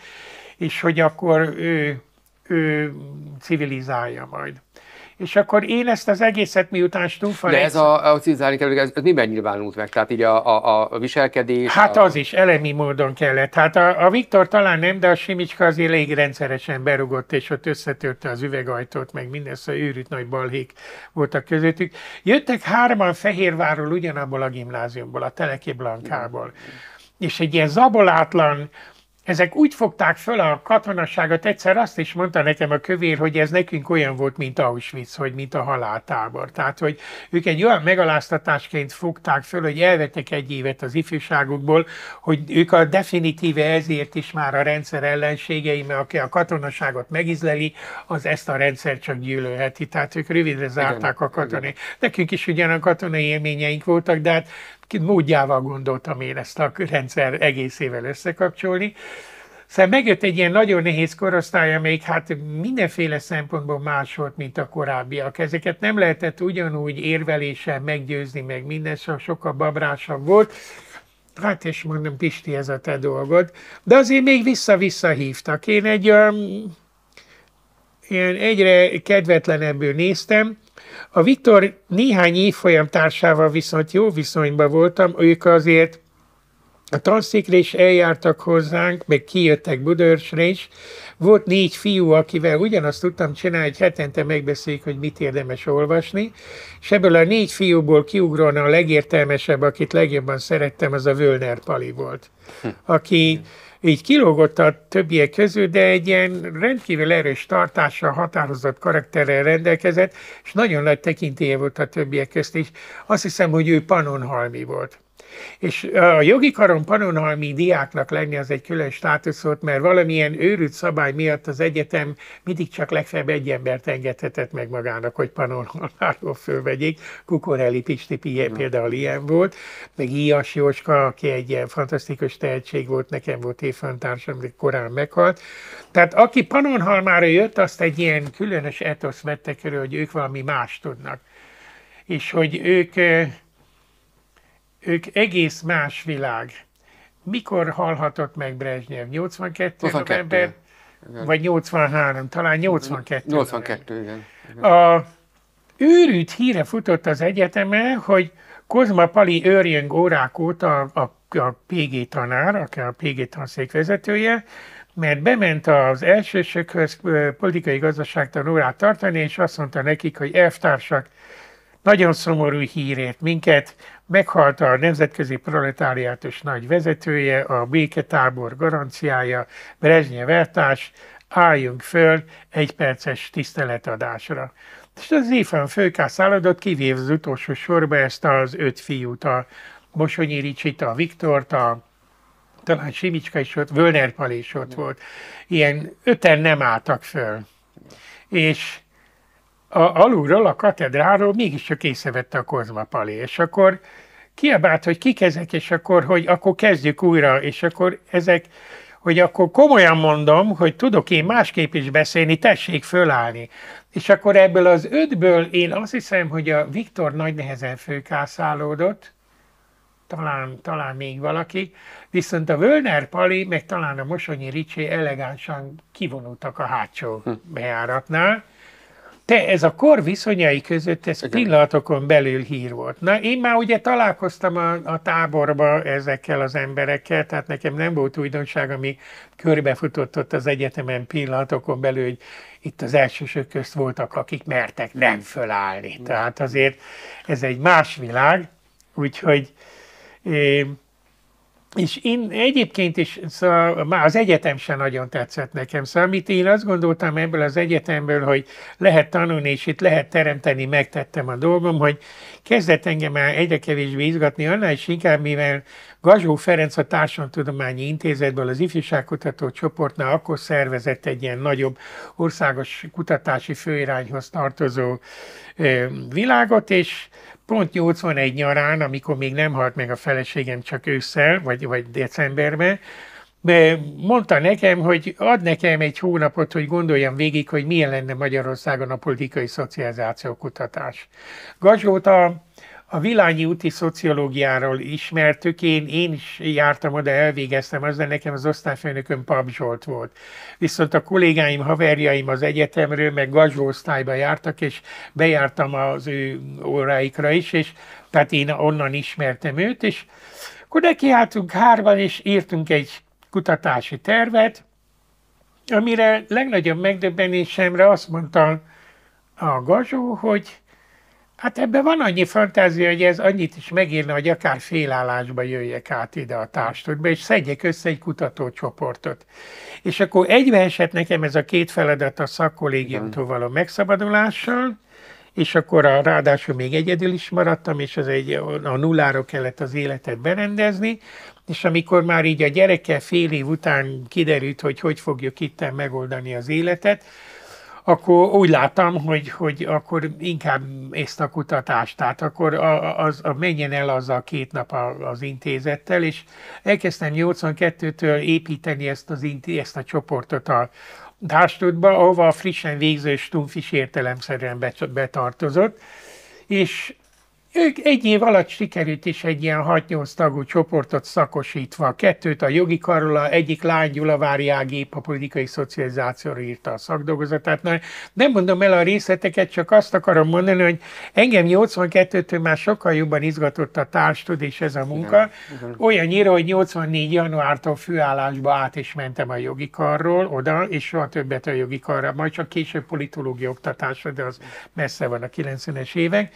és hogy akkor ő, ő civilizálja majd és akkor én ezt az egészet miután stúfa... De ez a, a cizálni kell ez, ez miben nyilvánult meg? Tehát így a, a, a viselkedés... Hát a... az is elemi módon kellett. Hát a, a Viktor talán nem, de a Simicska azért elég rendszeresen berugott, és ott összetörte az üvegajtót, meg szóval őrült nagy balhék voltak közöttük. Jöttek hárman Fehérvárról, ugyanabból a gimnáziumból, a Teleki Blankából. Mm. És egy ilyen zabolátlan, ezek úgy fogták föl a katonaságot, egyszer azt is mondta nekem a kövér, hogy ez nekünk olyan volt, mint Auschwitz, hogy mint a haláltábor. Tehát, hogy ők egy olyan megaláztatásként fogták föl, hogy elvettek egy évet az ifjúságukból, hogy ők a definitíve ezért is már a rendszer ellenségei, mert aki a katonaságot megizleli, az ezt a rendszer csak gyűlölheti. Tehát ők rövidre zárták igen, a katonai. Igen. Nekünk is ugyan a katonai élményeink voltak, de hát módjával gondoltam én ezt a rendszer egészével összekapcsolni. Szóval megjött egy ilyen nagyon nehéz korosztály, amelyik hát mindenféle szempontból más volt, mint a korábbiak. Ezeket nem lehetett ugyanúgy érveléssel meggyőzni, meg minden, szóval sokkal babrásabb volt. Hát és mondom, Pisti, ez a te dolgod. De azért még vissza-vissza hívtak. Én egy olyan én egyre kedvetlenebbül néztem. A Viktor néhány évfolyam társával viszont jó viszonyban voltam, ők azért a tanszékre is eljártak hozzánk, meg kijöttek Budörsre is. Volt négy fiú, akivel ugyanazt tudtam csinálni, hogy hetente megbeszéljük, hogy mit érdemes olvasni, és ebből a négy fiúból kiugróan a legértelmesebb, akit legjobban szerettem, az a Völner Pali volt, hm. aki így kilógott a többiek közül, de egy ilyen rendkívül erős tartással, határozott karakterrel rendelkezett, és nagyon nagy tekintélye volt a többiek közt, is. azt hiszem, hogy ő Panonhalmi volt. És a jogi karon panonhalmi diáknak lenni az egy külön státusz volt, mert valamilyen őrült szabály miatt az egyetem mindig csak legfeljebb egy embert engedhetett meg magának, hogy panonhalmáról fölvegyék. Kukorelli Pisti Pie például ilyen volt, meg Ias Jóska, aki egy ilyen fantasztikus tehetség volt, nekem volt évfantársa, de korán meghalt. Tehát aki panonhalmára jött, azt egy ilyen különös etosz vette körül, hogy ők valami más tudnak. És hogy ők eh, ők egész más világ. Mikor hallhatott meg Brezsnyev? 82. 82. november? Igen. Vagy 83, talán 82. 82, igen. igen. A őrült híre futott az egyeteme, hogy Kozma Pali őrjöng órák óta a, a, a PG tanár, aki a PG tanszék vezetője, mert bement az elsősökhöz politikai gazdaságtan órát tartani, és azt mondta nekik, hogy elvtársak, nagyon szomorú hírért minket, meghalt a nemzetközi proletáriátus nagy vezetője, a béketábor garanciája, Breznye eltárs, álljunk föl egy perces tiszteletadásra. És az főkász főkászálodott kivéve az utolsó sorba ezt az öt fiút, a Mosonyi Ricsit, a Viktort, a talán Simicska is ott, Völner Pali is ott volt. Ilyen öten nem álltak föl. És a, alulról, a katedráról mégiscsak észrevette a Kozma Pali, és akkor kiabált, hogy kik ezek, és akkor, hogy akkor kezdjük újra, és akkor ezek, hogy akkor komolyan mondom, hogy tudok én másképp is beszélni, tessék fölállni. És akkor ebből az ötből én azt hiszem, hogy a Viktor nagy nehezen főkászálódott, talán, talán még valaki, viszont a Völner Pali, meg talán a Mosonyi Ricsi elegánsan kivonultak a hátsó hm. bejáratnál, te, ez a kor viszonyai között, ez Igen. pillanatokon belül hír volt. Na, én már ugye találkoztam a, a táborba ezekkel az emberekkel, tehát nekem nem volt újdonság, ami körbefutott ott az egyetemen pillanatokon belül, hogy itt az elsősök közt voltak, akik mertek nem fölállni. Tehát azért ez egy más világ, úgyhogy... Eh, és én egyébként is, szóval már az egyetem sem nagyon tetszett nekem. Szóval amit én azt gondoltam ebből az egyetemből, hogy lehet tanulni, és itt lehet teremteni, megtettem a dolgom, hogy kezdett engem már egyre kevésbé izgatni, annál is inkább, mivel Gazsó Ferenc a Társadalomtudományi Intézetből az ifjúságkutató csoportnál akkor szervezett egy ilyen nagyobb országos kutatási főirányhoz tartozó világot, és pont 81 nyarán, amikor még nem halt meg a feleségem csak ősszel, vagy, vagy decemberben, mondta nekem, hogy ad nekem egy hónapot, hogy gondoljam végig, hogy milyen lenne Magyarországon a politikai szocializáció kutatás. Gazsóta a Vilányi úti szociológiáról ismertük, én, én is jártam oda, elvégeztem az, de nekem az osztályfőnököm Pap Zsolt volt. Viszont a kollégáim, haverjaim az egyetemről, meg gazsó osztályba jártak, és bejártam az ő óráikra is, és tehát én onnan ismertem őt, és akkor nekiálltunk hárban, és írtunk egy kutatási tervet, amire legnagyobb megdöbbenésemre azt mondta a gazsó, hogy Hát ebben van annyi fantázia, hogy ez annyit is megírna, hogy akár félállásba jöjjek át ide a társadalomba, és szedjek össze egy kutatócsoportot. És akkor esett nekem ez a két feladat a szakkollégiumtól való megszabadulással, és akkor a, ráadásul még egyedül is maradtam, és az egy, a nulláról kellett az életet berendezni, és amikor már így a gyerekkel fél év után kiderült, hogy hogy fogjuk itten megoldani az életet, akkor úgy láttam, hogy, hogy akkor inkább ezt a kutatást, tehát akkor a, az, a menjen el az a két nap a, az intézettel, és elkezdtem 82-től építeni ezt, az, ezt a csoportot a, Dárstudba, ahova a frissen végző stumfis értelemszerűen betartozott, és ők egy év alatt sikerült is egy ilyen 6-8 tagú csoportot szakosítva. Kettőt a jogi karola, egyik lány Gyulavári Ági, a politikai szocializációra írta a szakdolgozatát. Na, nem mondom el a részleteket, csak azt akarom mondani, hogy engem 82-től már sokkal jobban izgatott a társtud és ez a munka. olyan Olyannyira, hogy 84. januártól főállásba át is mentem a jogi karról oda, és soha többet a jogi karra, majd csak később politológia oktatásra, de az messze van a 90-es évek.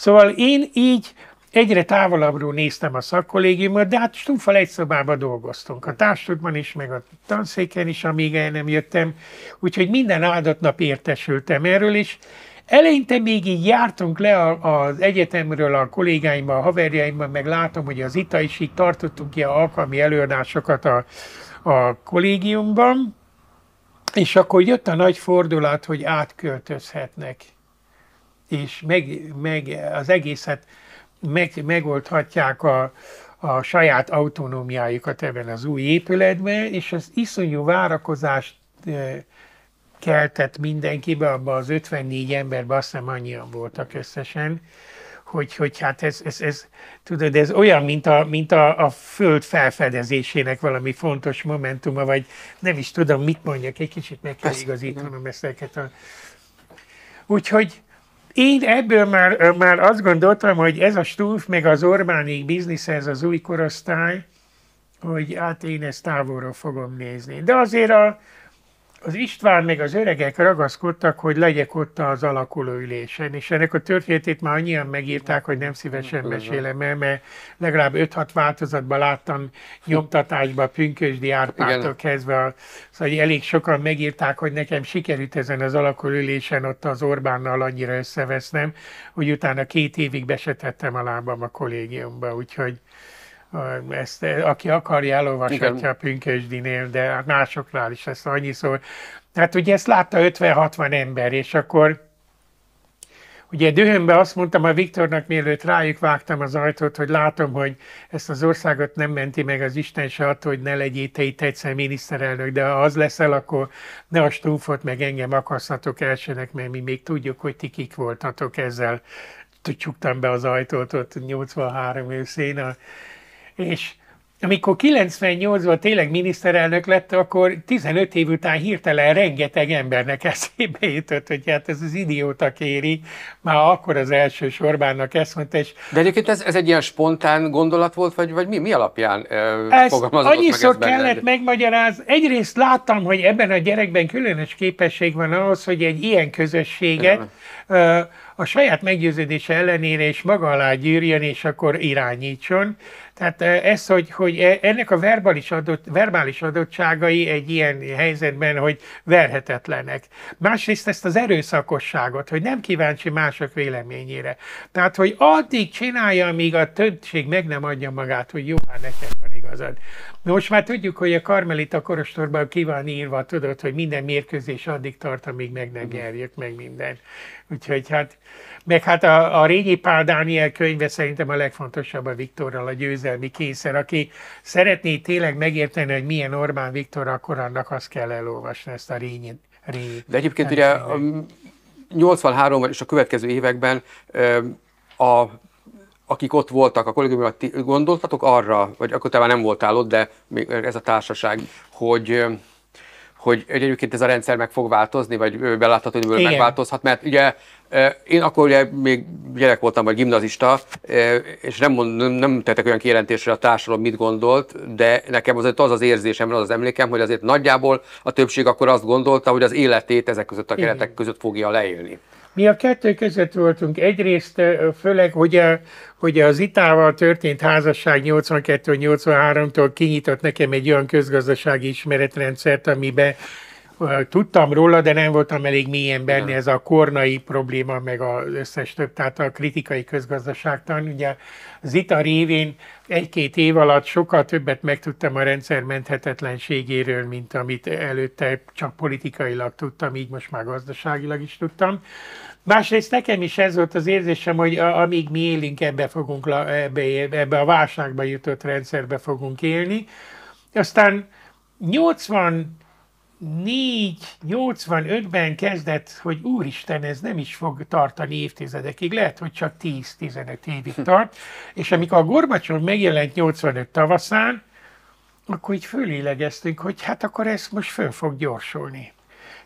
Szóval én így egyre távolabbról néztem a szakkollégiumot, de hát stúfal egy szobában dolgoztunk. A társadban is, meg a tanszéken is, amíg el nem jöttem. Úgyhogy minden áldott nap értesültem erről, is. eleinte még így jártunk le az egyetemről a kollégáimmal, a haverjaimmal, meg látom, hogy az ITA is így tartottunk ilyen alkalmi előadásokat a, a kollégiumban, és akkor jött a nagy fordulat, hogy átköltözhetnek és meg, meg az egészet meg, megoldhatják a, a saját autonómiájukat ebben az új épületben, és ez iszonyú várakozást keltett mindenkibe, abban az 54 emberben azt hiszem annyian voltak összesen, hogy, hogy hát ez, ez, ez, tudod, ez olyan, mint, a, mint a, a föld felfedezésének valami fontos momentuma, vagy nem is tudom, mit mondjak, egy kicsit meg kell igazítanom ezeket a... Úgyhogy én ebből már, már azt gondoltam, hogy ez a stúf, meg az Orbánék biznisz, ez az új korosztály, hogy hát én ezt távolról fogom nézni. De azért a, az István meg az öregek ragaszkodtak, hogy legyek ott az alakuló ülésen, és ennek a történetét már annyian megírták, hogy nem szívesen mesélem el, mert legalább 5-6 változatban láttam nyomtatásba, Pünkösdi Árpától kezdve, a, szóval elég sokan megírták, hogy nekem sikerült ezen az alakuló ülésen ott az Orbánnal annyira összevesznem, hogy utána két évig besetettem a lábam a kollégiumba, úgyhogy ezt, aki akarja, elolvashatja a pünkösdinél, de másoknál is ezt annyi szó. Szóval- hát ugye ezt látta 50-60 ember, és akkor Ugye dühömbe azt mondtam a Viktornak, mielőtt rájuk vágtam az ajtót, hogy látom, hogy ezt az országot nem menti meg az Isten se attól, hogy ne legyél te itt egyszer miniszterelnök, de ha az leszel, akkor ne a stúfot meg engem akasztatok elsőnek, mert mi még tudjuk, hogy ti kik voltatok ezzel. Csuktam be az ajtót ott 83 őszén a és amikor 98-ban tényleg miniszterelnök lett, akkor 15 év után hirtelen rengeteg embernek eszébe jutott, hogy hát ez az idióta kéri, már akkor az első sorbának ezt mondta. És De egyébként ez, ez egy ilyen spontán gondolat volt, vagy, vagy mi, mi alapján eh, fogalmazott Annyiszor meg kellett megmagyarázni. Egyrészt láttam, hogy ebben a gyerekben különös képesség van ahhoz, hogy egy ilyen közösséget Igen. a saját meggyőződése ellenére és maga alá gyűrjön, és akkor irányítson. Tehát ez, hogy, hogy e, ennek a verbális, adott, verbális adottságai egy ilyen helyzetben, hogy verhetetlenek. Másrészt ezt az erőszakosságot, hogy nem kíváncsi mások véleményére. Tehát, hogy addig csinálja, amíg a többség meg nem adja magát, hogy jó, hát neked van igazad. Most már tudjuk, hogy a Karmelita Korostorban ki van írva, tudod, hogy minden mérkőzés addig tart, amíg meg nem mhm. nyerjük meg minden. Úgyhogy hát meg hát a, a régi Pál Dániel könyve szerintem a legfontosabb a Viktorral, a győzelmi kényszer. Aki szeretné tényleg megérteni, hogy milyen Orbán Viktor, akkor annak azt kell elolvasni ezt a régi. régi De egyébként ugye um, a ban és a következő években um, a akik ott voltak a kollégiumban, gondoltatok arra, vagy akkor te már nem voltál ott, de még ez a társaság, hogy um, hogy egyébként ez a rendszer meg fog változni, vagy belátható, hogy megváltozhat, mert ugye én akkor ugye még gyerek voltam, vagy gimnazista, és nem, mond, nem tettek olyan kijelentésre a társadalom mit gondolt, de nekem azért az az érzésem, az az emlékem, hogy azért nagyjából a többség akkor azt gondolta, hogy az életét ezek között a keretek között fogja leélni. Mi a kettő között voltunk egyrészt, főleg hogy a, hogy az Itával történt házasság 82-83-tól kinyitott nekem egy olyan közgazdasági ismeretrendszert, amiben Tudtam róla, de nem voltam elég mélyen benne ez a kornai probléma, meg az összes több, tehát a kritikai közgazdaságtan. Ugye az ITA révén egy-két év alatt sokkal többet megtudtam a rendszer menthetetlenségéről, mint amit előtte csak politikailag tudtam, így most már gazdaságilag is tudtam. Másrészt nekem is ez volt az érzésem, hogy amíg mi élünk, ebbe, fogunk, ebbe, ebbe a válságba jutott rendszerbe fogunk élni. Aztán 80 85 ben kezdett, hogy úristen, ez nem is fog tartani évtizedekig, lehet, hogy csak 10-15 évig hm. tart, és amikor a Gorbacsov megjelent 85 tavaszán, akkor így fölélegeztünk, hogy hát akkor ez most föl fog gyorsulni.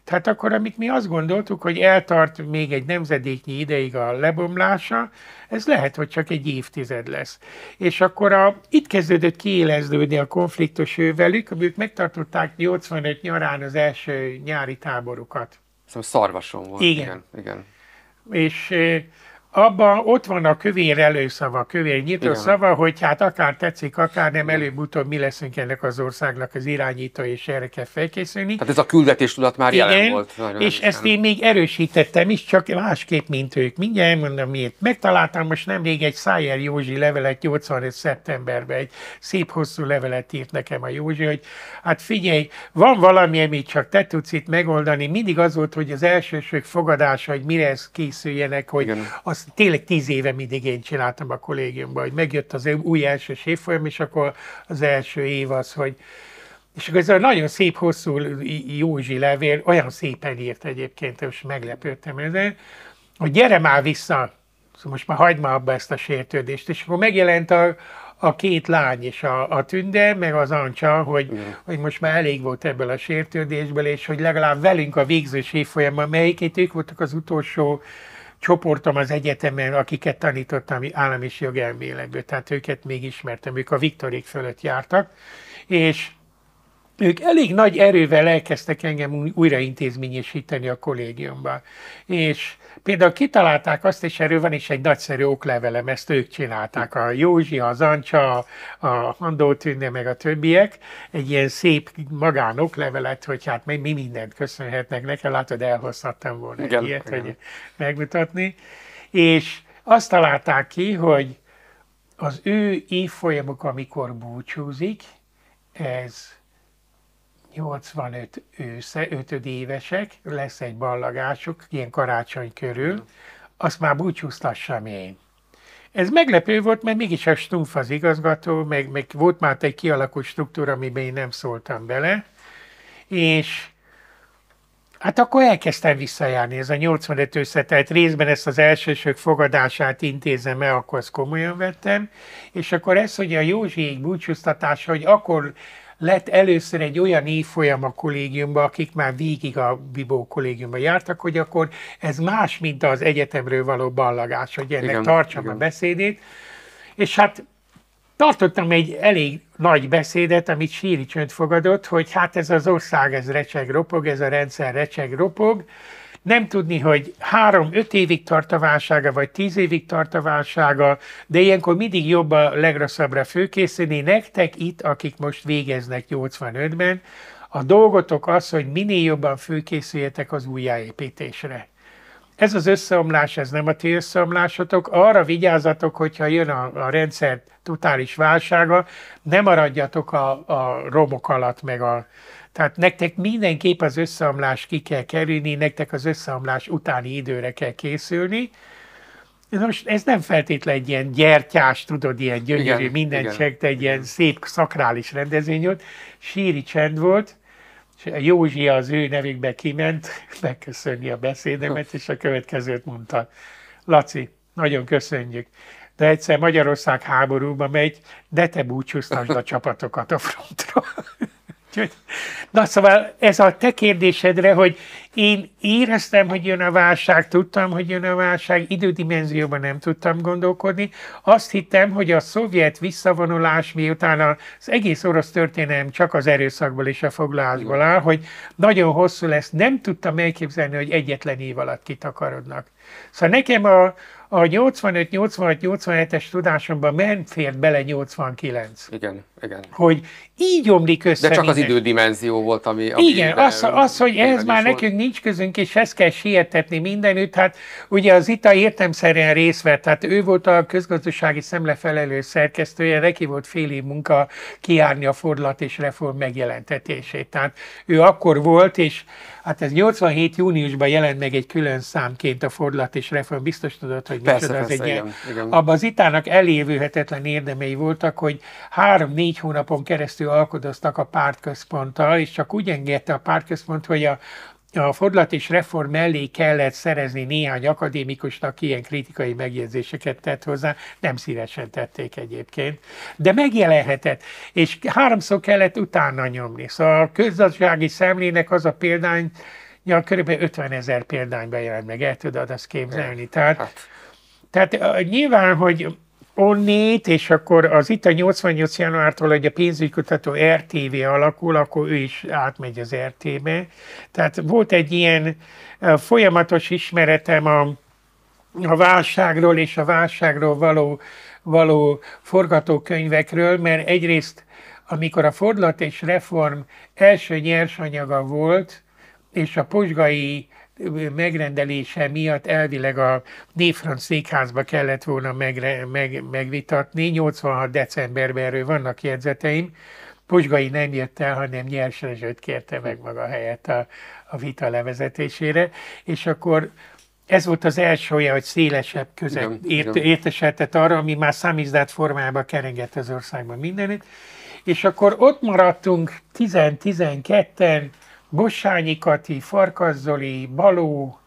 Tehát akkor, amit mi azt gondoltuk, hogy eltart még egy nemzedéknyi ideig a lebomlása, ez lehet, hogy csak egy évtized lesz. És akkor a, itt kezdődött kiéleződni a konfliktus ővelük, ők megtartották 85 nyarán az első nyári táborukat. Szóval szarvason volt. Igen. igen, igen. És eh, abban ott van a kövér előszava, kövér nyitó Igen. szava, hogy hát akár tetszik, akár nem, előbb-utóbb mi leszünk ennek az országnak az irányító, és erre kell felkészülni. Tehát ez a küldetés tudat már Igen, jelen volt. Nagyon és nem ezt én még erősítettem is, csak másképp, mint ők. Mindjárt elmondom miért. Megtaláltam most nemrég egy Szájer Józsi levelet 85. szeptemberben, egy szép hosszú levelet írt nekem a Józsi, hogy hát figyelj, van valami, amit csak te tudsz itt megoldani. Mindig az volt, hogy az elsősök fogadása, hogy mire készüljenek, hogy Igen. Az tényleg tíz éve mindig én csináltam a kollégiumban, hogy megjött az új első évfolyam, és akkor az első év az, hogy és akkor ez a nagyon szép, hosszú Józsi levél, olyan szépen írt egyébként, és meglepődtem ezen, hogy gyere már vissza, szóval most már hagyd már abba ezt a sértődést. És akkor megjelent a, a két lány és a, a Tünde, meg az Ancsa, hogy, mm. hogy most már elég volt ebből a sértődésből, és hogy legalább velünk a végzős évfolyamban, melyikét ők voltak az utolsó csoportom az egyetemen, akiket tanítottam állam és jogelméletből, tehát őket még ismertem, ők a Viktorék fölött jártak, és ők elég nagy erővel elkezdtek engem újraintézményesíteni a kollégiumban. És például kitalálták azt, és erről van is egy nagyszerű oklevelem, ezt ők csinálták, a Józsi, az Ancsa, a Handó Tünde, meg a többiek, egy ilyen szép oklevelet, hogy hát mi mindent köszönhetnek nekem, látod, elhozhattam volna igen, egy ilyet, igen. hogy megmutatni. És azt találták ki, hogy az ő évfolyamok, amikor búcsúzik, ez 85 ősze, 5 évesek, lesz egy ballagásuk, ilyen karácsony körül, azt már búcsúztassam én. Ez meglepő volt, mert mégis a Stumpf az igazgató, meg, meg volt már egy kialakult struktúra, amiben én nem szóltam bele, és Hát akkor elkezdtem visszajárni, ez a 85 összetelt részben ezt az elsősök fogadását intézem el, akkor ezt komolyan vettem, és akkor ez, hogy a Józsiék búcsúztatása, hogy akkor lett először egy olyan évfolyam a kollégiumban, akik már végig a Bibó kollégiumban jártak, hogy akkor ez más, mint az egyetemről való ballagás, hogy ennek igen, tartsam igen. a beszédét. És hát tartottam egy elég nagy beszédet, amit Síri csönd fogadott, hogy hát ez az ország, ez recseg, ropog, ez a rendszer recseg, ropog, nem tudni, hogy három-öt évig tart a válsága, vagy tíz évig tart a válsága, de ilyenkor mindig jobb a legrosszabbra főkészülni. Nektek itt, akik most végeznek 85-ben, a dolgotok az, hogy minél jobban főkészüljetek az újjáépítésre. Ez az összeomlás, ez nem a ti összeomlásotok. Arra vigyázzatok, hogyha jön a, a rendszer totális válsága, ne maradjatok a, a romok alatt, meg a, tehát nektek mindenképp az összeomlás ki kell kerülni, nektek az összeomlás utáni időre kell készülni. Most ez nem feltétlen egy ilyen gyertyás, tudod, ilyen gyönyörű, minden egy ilyen szép szakrális rendezvény volt. Síri csend volt, és Józsi az ő nevükbe kiment megköszönni a beszédemet, és a következőt mondta. Laci, nagyon köszönjük de egyszer Magyarország háborúba megy, de te búcsúztasd a csapatokat a frontról. Na szóval ez a te kérdésedre, hogy én éreztem, hogy jön a válság, tudtam, hogy jön a válság, idődimenzióban nem tudtam gondolkodni. Azt hittem, hogy a szovjet visszavonulás miután az egész orosz történelem csak az erőszakból és a foglalásból áll, hogy nagyon hosszú lesz. Nem tudtam elképzelni, hogy egyetlen év alatt kitakarodnak. Szóval nekem a, a 85-86-87-es tudásomban nem fért bele 89. Igen, igen. Hogy így omlik össze. De csak minden. az idődimenzió volt, ami... ami Igen, az, az, hogy ez már volt. nekünk nincs közünk, és ezt kell sietetni mindenütt. Hát ugye az ITA értemszerűen részt vett, tehát ő volt a közgazdasági szemlefelelő szerkesztője, neki volt fél év munka kiárni a fordulat és reform megjelentetését. Tehát ő akkor volt, és hát ez 87. júniusban jelent meg egy külön számként a fordulat és reform, biztos tudod, hogy persze, micsoda persze, az egy igen, ilyen. Igen. Abba az itának elévőhetetlen érdemei voltak, hogy három-négy hónapon keresztül keresztül alkodoztak a pártközponttal, és csak úgy engedte a pártközpont, hogy a a fordulat és reform mellé kellett szerezni néhány akadémikusnak ilyen kritikai megjegyzéseket tett hozzá, nem szívesen tették egyébként, de megjelenhetett, és háromszor kellett utána nyomni. Szóval a közgazdasági szemlének az a példány, ja, kb. 50 ezer példányban jelent meg, el tudod azt képzelni. Tehát, hát. tehát nyilván, hogy onnét, és akkor az itt a 88. januártól, hogy a pénzügykutató RTV alakul, akkor ő is átmegy az RT-be. Tehát volt egy ilyen folyamatos ismeretem a, a válságról és a válságról való, való forgatókönyvekről, mert egyrészt amikor a fordulat és reform első nyersanyaga volt, és a posgai megrendelése miatt elvileg a Néfranc székházba kellett volna megre, meg, megvitatni. 86. decemberben erről vannak jegyzeteim. Pocsgai nem jött el, hanem Nyers Rezsőt kérte meg maga helyett a, a vita levezetésére, és akkor ez volt az első olyan, hogy szélesebb közeg ért, értesetett arra, ami már számizdát formába kerengett az országban mindenit. és akkor ott maradtunk 10-12-en, Bossányi Kati, Farkas Zoli, Baló,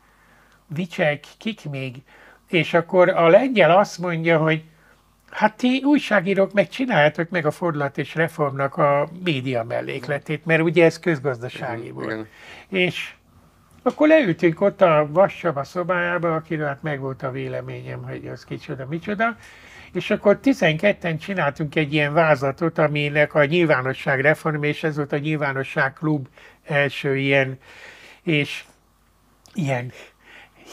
Vicsek, kik még? És akkor a lengyel azt mondja, hogy hát ti újságírók meg csináljátok meg a fordulat és reformnak a média mellékletét, mert ugye ez közgazdasági volt. Igen. És akkor leültünk ott a vassaba szobájába, akiről hát meg volt a véleményem, hogy az kicsoda, micsoda, és akkor 12-en csináltunk egy ilyen vázatot, aminek a nyilvánosság reform, és ez volt a nyilvánosság klub első ilyen, és ilyen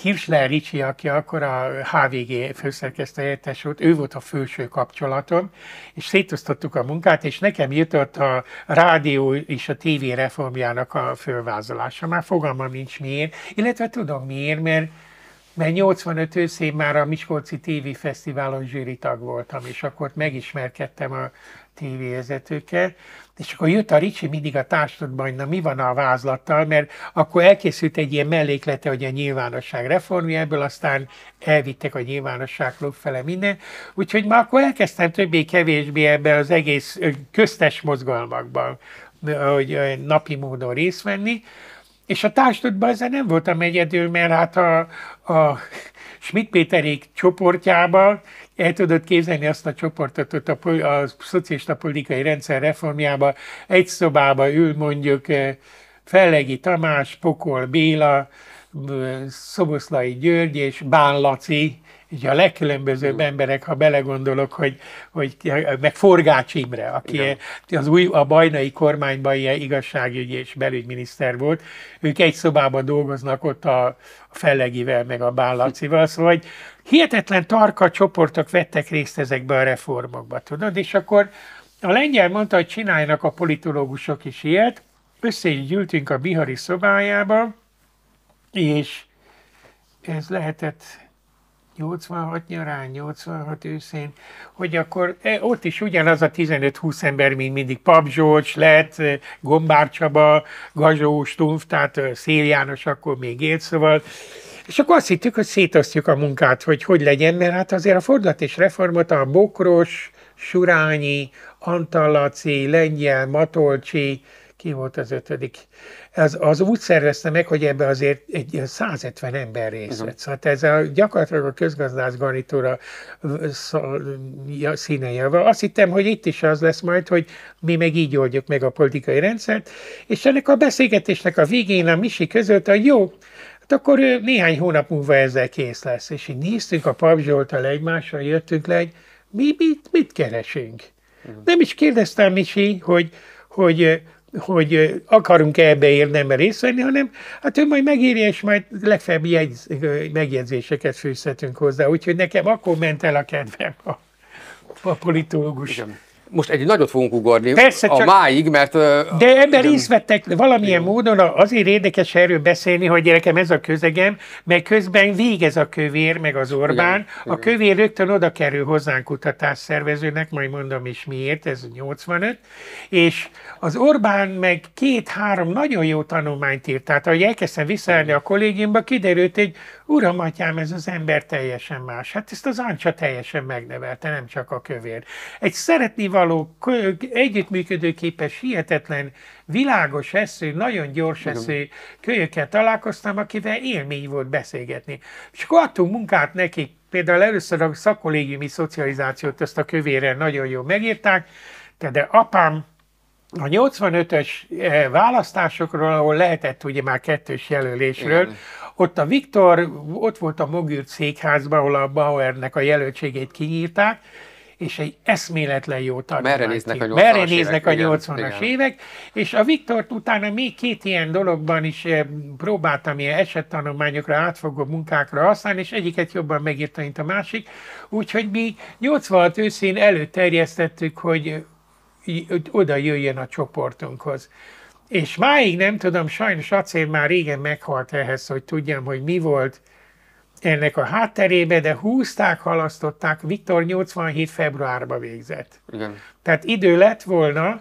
Hirschler Ricsi, aki akkor a HVG főszerkesztő helyettes volt, ő volt a főső kapcsolatom, és szétosztottuk a munkát, és nekem jutott a rádió és a tévé reformjának a fölvázolása. Már fogalmam nincs miért, illetve tudom miért, mert mert 85 őszén már a Miskolci TV Fesztiválon tag voltam, és akkor megismerkedtem a tévévezetőkkel. És akkor jött a Ricsi mindig a társadalomban, hogy na mi van a vázlattal, mert akkor elkészült egy ilyen melléklete, hogy a nyilvánosság reformja, ebből aztán elvittek a nyilvánosság fele minden. Úgyhogy már akkor elkezdtem többé-kevésbé ebbe az egész köztes mozgalmakban hogy napi módon részt venni. És a társadalomban ezzel nem voltam egyedül, mert hát a, a Schmidt Péterék csoportjában el tudod képzelni azt a csoportot, ott a, a, a politikai rendszer reformjában egy szobába ül mondjuk eh, Fellegi Tamás, Pokol Béla, eh, Szoboszlai György és Bán Laci, így a legkülönbözőbb emberek, ha belegondolok, hogy, hogy meg Forgács Imre, aki Igen. az új, a bajnai kormányban ilyen igazságügyi és belügyminiszter volt, ők egy szobában dolgoznak ott a Fellegivel, meg a Bállacival, szóval hogy hihetetlen tarka csoportok vettek részt ezekbe a reformokba, tudod, és akkor a lengyel mondta, hogy csináljanak a politológusok is ilyet, összegyűltünk a Bihari szobájába, és ez lehetett 86 nyarán, 86 őszén, hogy akkor e, ott is ugyanaz a 15-20 ember, mint mindig Pap Zsolcs, Lett, e, Gombár Csaba, Gazsó, Stumpf, tehát e, Szél János akkor még élt, szóval és akkor azt hittük, hogy szétosztjuk a munkát, hogy hogy legyen, mert hát azért a fordulat és reformot a Bokros, Surányi, Antalaci, Lengyel, Matolcsi, ki volt az ötödik? az, az úgy szervezte meg, hogy ebbe azért egy 150 ember részt vett. Szóval ez a, gyakorlatilag a közgazdász garnitúra színe java. Azt hittem, hogy itt is az lesz majd, hogy mi meg így oldjuk meg a politikai rendszert, és ennek a beszélgetésnek a végén a Misi között hogy jó, hát akkor ő néhány hónap múlva ezzel kész lesz. És így néztünk a Pap Zsoltal egymásra, jöttünk le, hogy mi mit, mit keresünk. Uh-huh. Nem is kérdeztem Misi, hogy, hogy hogy akarunk-e ebbe érdemben részt venni, hanem hát ő majd megírja, és majd legfeljebb megjegyzéseket fűzhetünk hozzá. Úgyhogy nekem akkor ment el a kedvem a, a politológus Igen most egy nagyot fogunk ugorni Persze, a csak, máig, mert... De ebben részt vettek valamilyen jó. módon, azért érdekes erről beszélni, hogy nekem ez a közegem, mert közben végez a kövér, meg az Orbán. Igen, a igen. kövér rögtön oda kerül hozzánk kutatásszervezőnek, majd mondom is miért, ez 85, és az Orbán meg két-három nagyon jó tanulmányt írt. Tehát ahogy elkezdtem visszaállni a kollégiumba, kiderült, hogy Uram, atyám, ez az ember teljesen más. Hát ezt az Ancsa teljesen megnevelte, nem csak a kövér. Egy szeretni való, együttműködőképes, hihetetlen, világos eszű, nagyon gyors eszű kölyökkel találkoztam, akivel élmény volt beszélgetni. És akkor adtunk munkát nekik, például először a szakkolégiumi szocializációt, ezt a kövérrel nagyon jól megírták, de apám a 85-ös eh, választásokról, ahol lehetett ugye már kettős jelölésről, Igen. Ott a Viktor, ott volt a Mogürt székházban, ahol a Bauernek a jelöltségét kinyírták, és egy eszméletlen jó tanulmány. Merre néznek a 80-as, évek, 80-as igen, évek, és a Viktort utána még két ilyen dologban is eh, próbáltam ilyen esettanulmányokra, átfogó munkákra használni, és egyiket jobban megírta, mint a másik. Úgyhogy mi 86 őszén előterjesztettük, eh, hogy oda jöjjön a csoportunkhoz és máig nem tudom, sajnos acél már régen meghalt ehhez, hogy tudjam, hogy mi volt ennek a hátterébe, de húzták, halasztották, Viktor 87. februárba végzett. Igen. Tehát idő lett volna,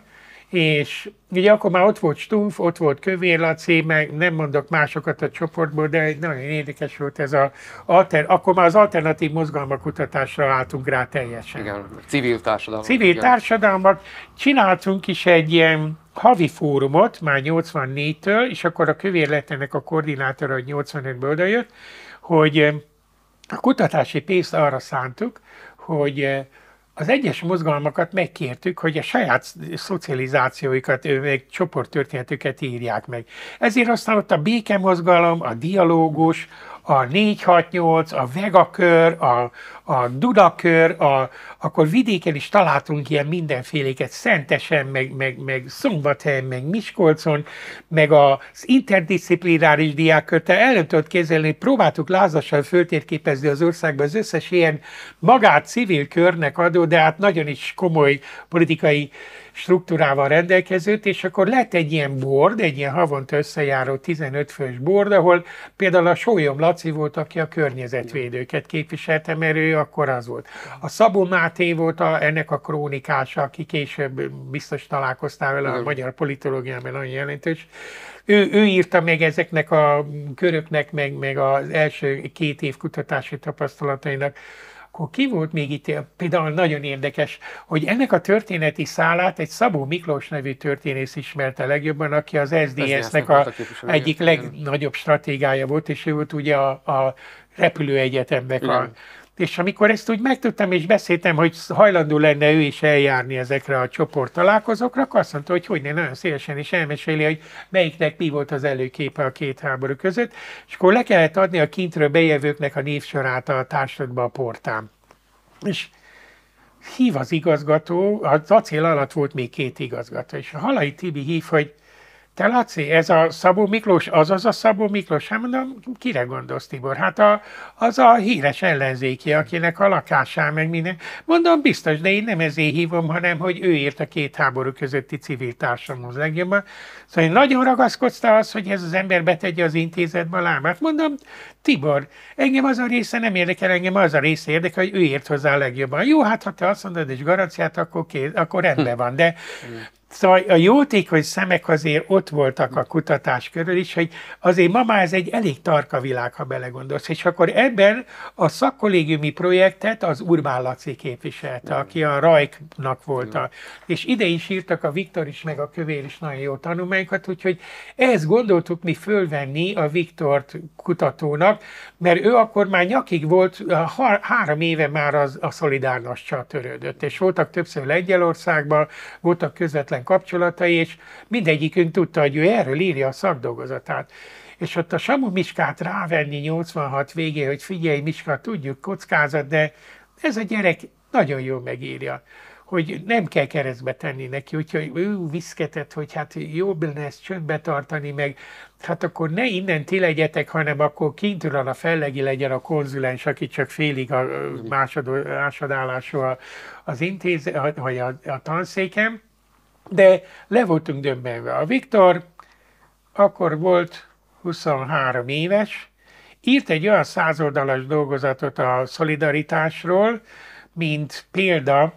és ugye akkor már ott volt Stumpf, ott volt Kövér Laci, meg nem mondok másokat a csoportból, de nagyon érdekes volt ez a, alter, akkor már az alternatív mozgalmak kutatásra álltunk rá teljesen. Igen, civil társadalmak. Civil igen. társadalmak. Csináltunk is egy ilyen havi fórumot, már 84-től, és akkor a Kövér lett ennek a koordinátora, hogy 85-ből odajött, hogy eh, a kutatási pénzt arra szántuk, hogy eh, az egyes mozgalmakat megkértük, hogy a saját szocializációikat, ő meg csoporttörténetüket írják meg. Ezért aztán ott a békemozgalom, a dialógus, a 468, a Vegakör, a, a dudakör, a, akkor vidéken is találtunk ilyen mindenféléket, Szentesen, meg, meg, meg Szombathelyen, meg Miskolcon, meg az interdisziplináris diákkört, el nem tudott kezelni, próbáltuk lázasan föltérképezni az országban az összes ilyen magát civil körnek adó, de hát nagyon is komoly politikai struktúrával rendelkezőt, és akkor lett egy ilyen bord, egy ilyen havonta összejáró 15 fős bord, ahol például a Sólyom Laci volt, aki a környezetvédőket képviselte, mert ő akkor az volt. A Szabó Máté volt a, ennek a krónikása, aki később biztos találkoztál vele a magyar politológiában, nagyon jelentős ő, ő írta meg ezeknek a köröknek, meg, meg az első két év kutatási tapasztalatainak akkor ki volt még itt például nagyon érdekes, hogy ennek a történeti szálát egy Szabó Miklós nevű történész ismerte legjobban, aki az SZDSZ-nek a, a egyik legnagyobb stratégiája volt, és ő volt ugye a, a repülőegyetemnek Igen. a és amikor ezt úgy megtudtam, és beszéltem, hogy hajlandó lenne ő is eljárni ezekre a csoport találkozókra, akkor azt mondta, hogy hogy ne, nagyon szélesen is elmeséli, hogy melyiknek mi volt az előképe a két háború között, és akkor le kellett adni a kintről bejövőknek a névsorát a társadba a portán. És hív az igazgató, az acél alatt volt még két igazgató, és a Halai Tibi hív, hogy te Laci, ez a Szabó Miklós, az az a Szabó Miklós? Hát mondom, kire gondolsz Tibor? Hát a, az a híres ellenzéki, akinek a lakásán meg minden. Mondom, biztos, de én nem ezért hívom, hanem hogy ő írt a két háború közötti civil társamhoz legjobban. Szóval én nagyon ragaszkodta az, hogy ez az ember betegye az intézetbe a lábát. Mondom, Tibor, engem az a része nem érdekel, engem az a része érdekel, hogy ő ért hozzá a legjobban. Jó, hát ha te azt mondod, és garanciát, akkor, kéz, akkor rendben hm. van, de hm. Szóval a jótékony szemek azért ott voltak a kutatás körül is, hogy azért ma már ez egy elég tarka világ, ha belegondolsz. És akkor ebben a szakkollégiumi projektet az Urbán Laci képviselte, aki a Rajknak volt. és ide is írtak a Viktor is, meg a Kövér is nagyon jó tanulmányokat, úgyhogy ehhez gondoltuk mi fölvenni a Viktort kutatónak, mert ő akkor már nyakig volt, három éve már az, a Szolidárnassal törődött, és voltak többször Lengyelországban, voltak közvetlen kapcsolatai, és mindegyikünk tudta, hogy ő erről írja a szakdolgozatát. És ott a Samu Miskát rávenni 86 végén, hogy figyelj Miska, tudjuk kockázat, de ez a gyerek nagyon jól megírja hogy nem kell keresztbe tenni neki, hogyha ő viszketett, hogy hát jobb lenne ezt csöndbe tartani, meg hát akkor ne innen ti legyetek, hanem akkor kintről a fellegi legyen a konzulens, aki csak félig a mm-hmm. másod, másodállású az intéz, vagy a, a tanszéken, de le voltunk döbbenve. A Viktor akkor volt 23 éves, írt egy olyan százoldalas dolgozatot a szolidaritásról, mint példa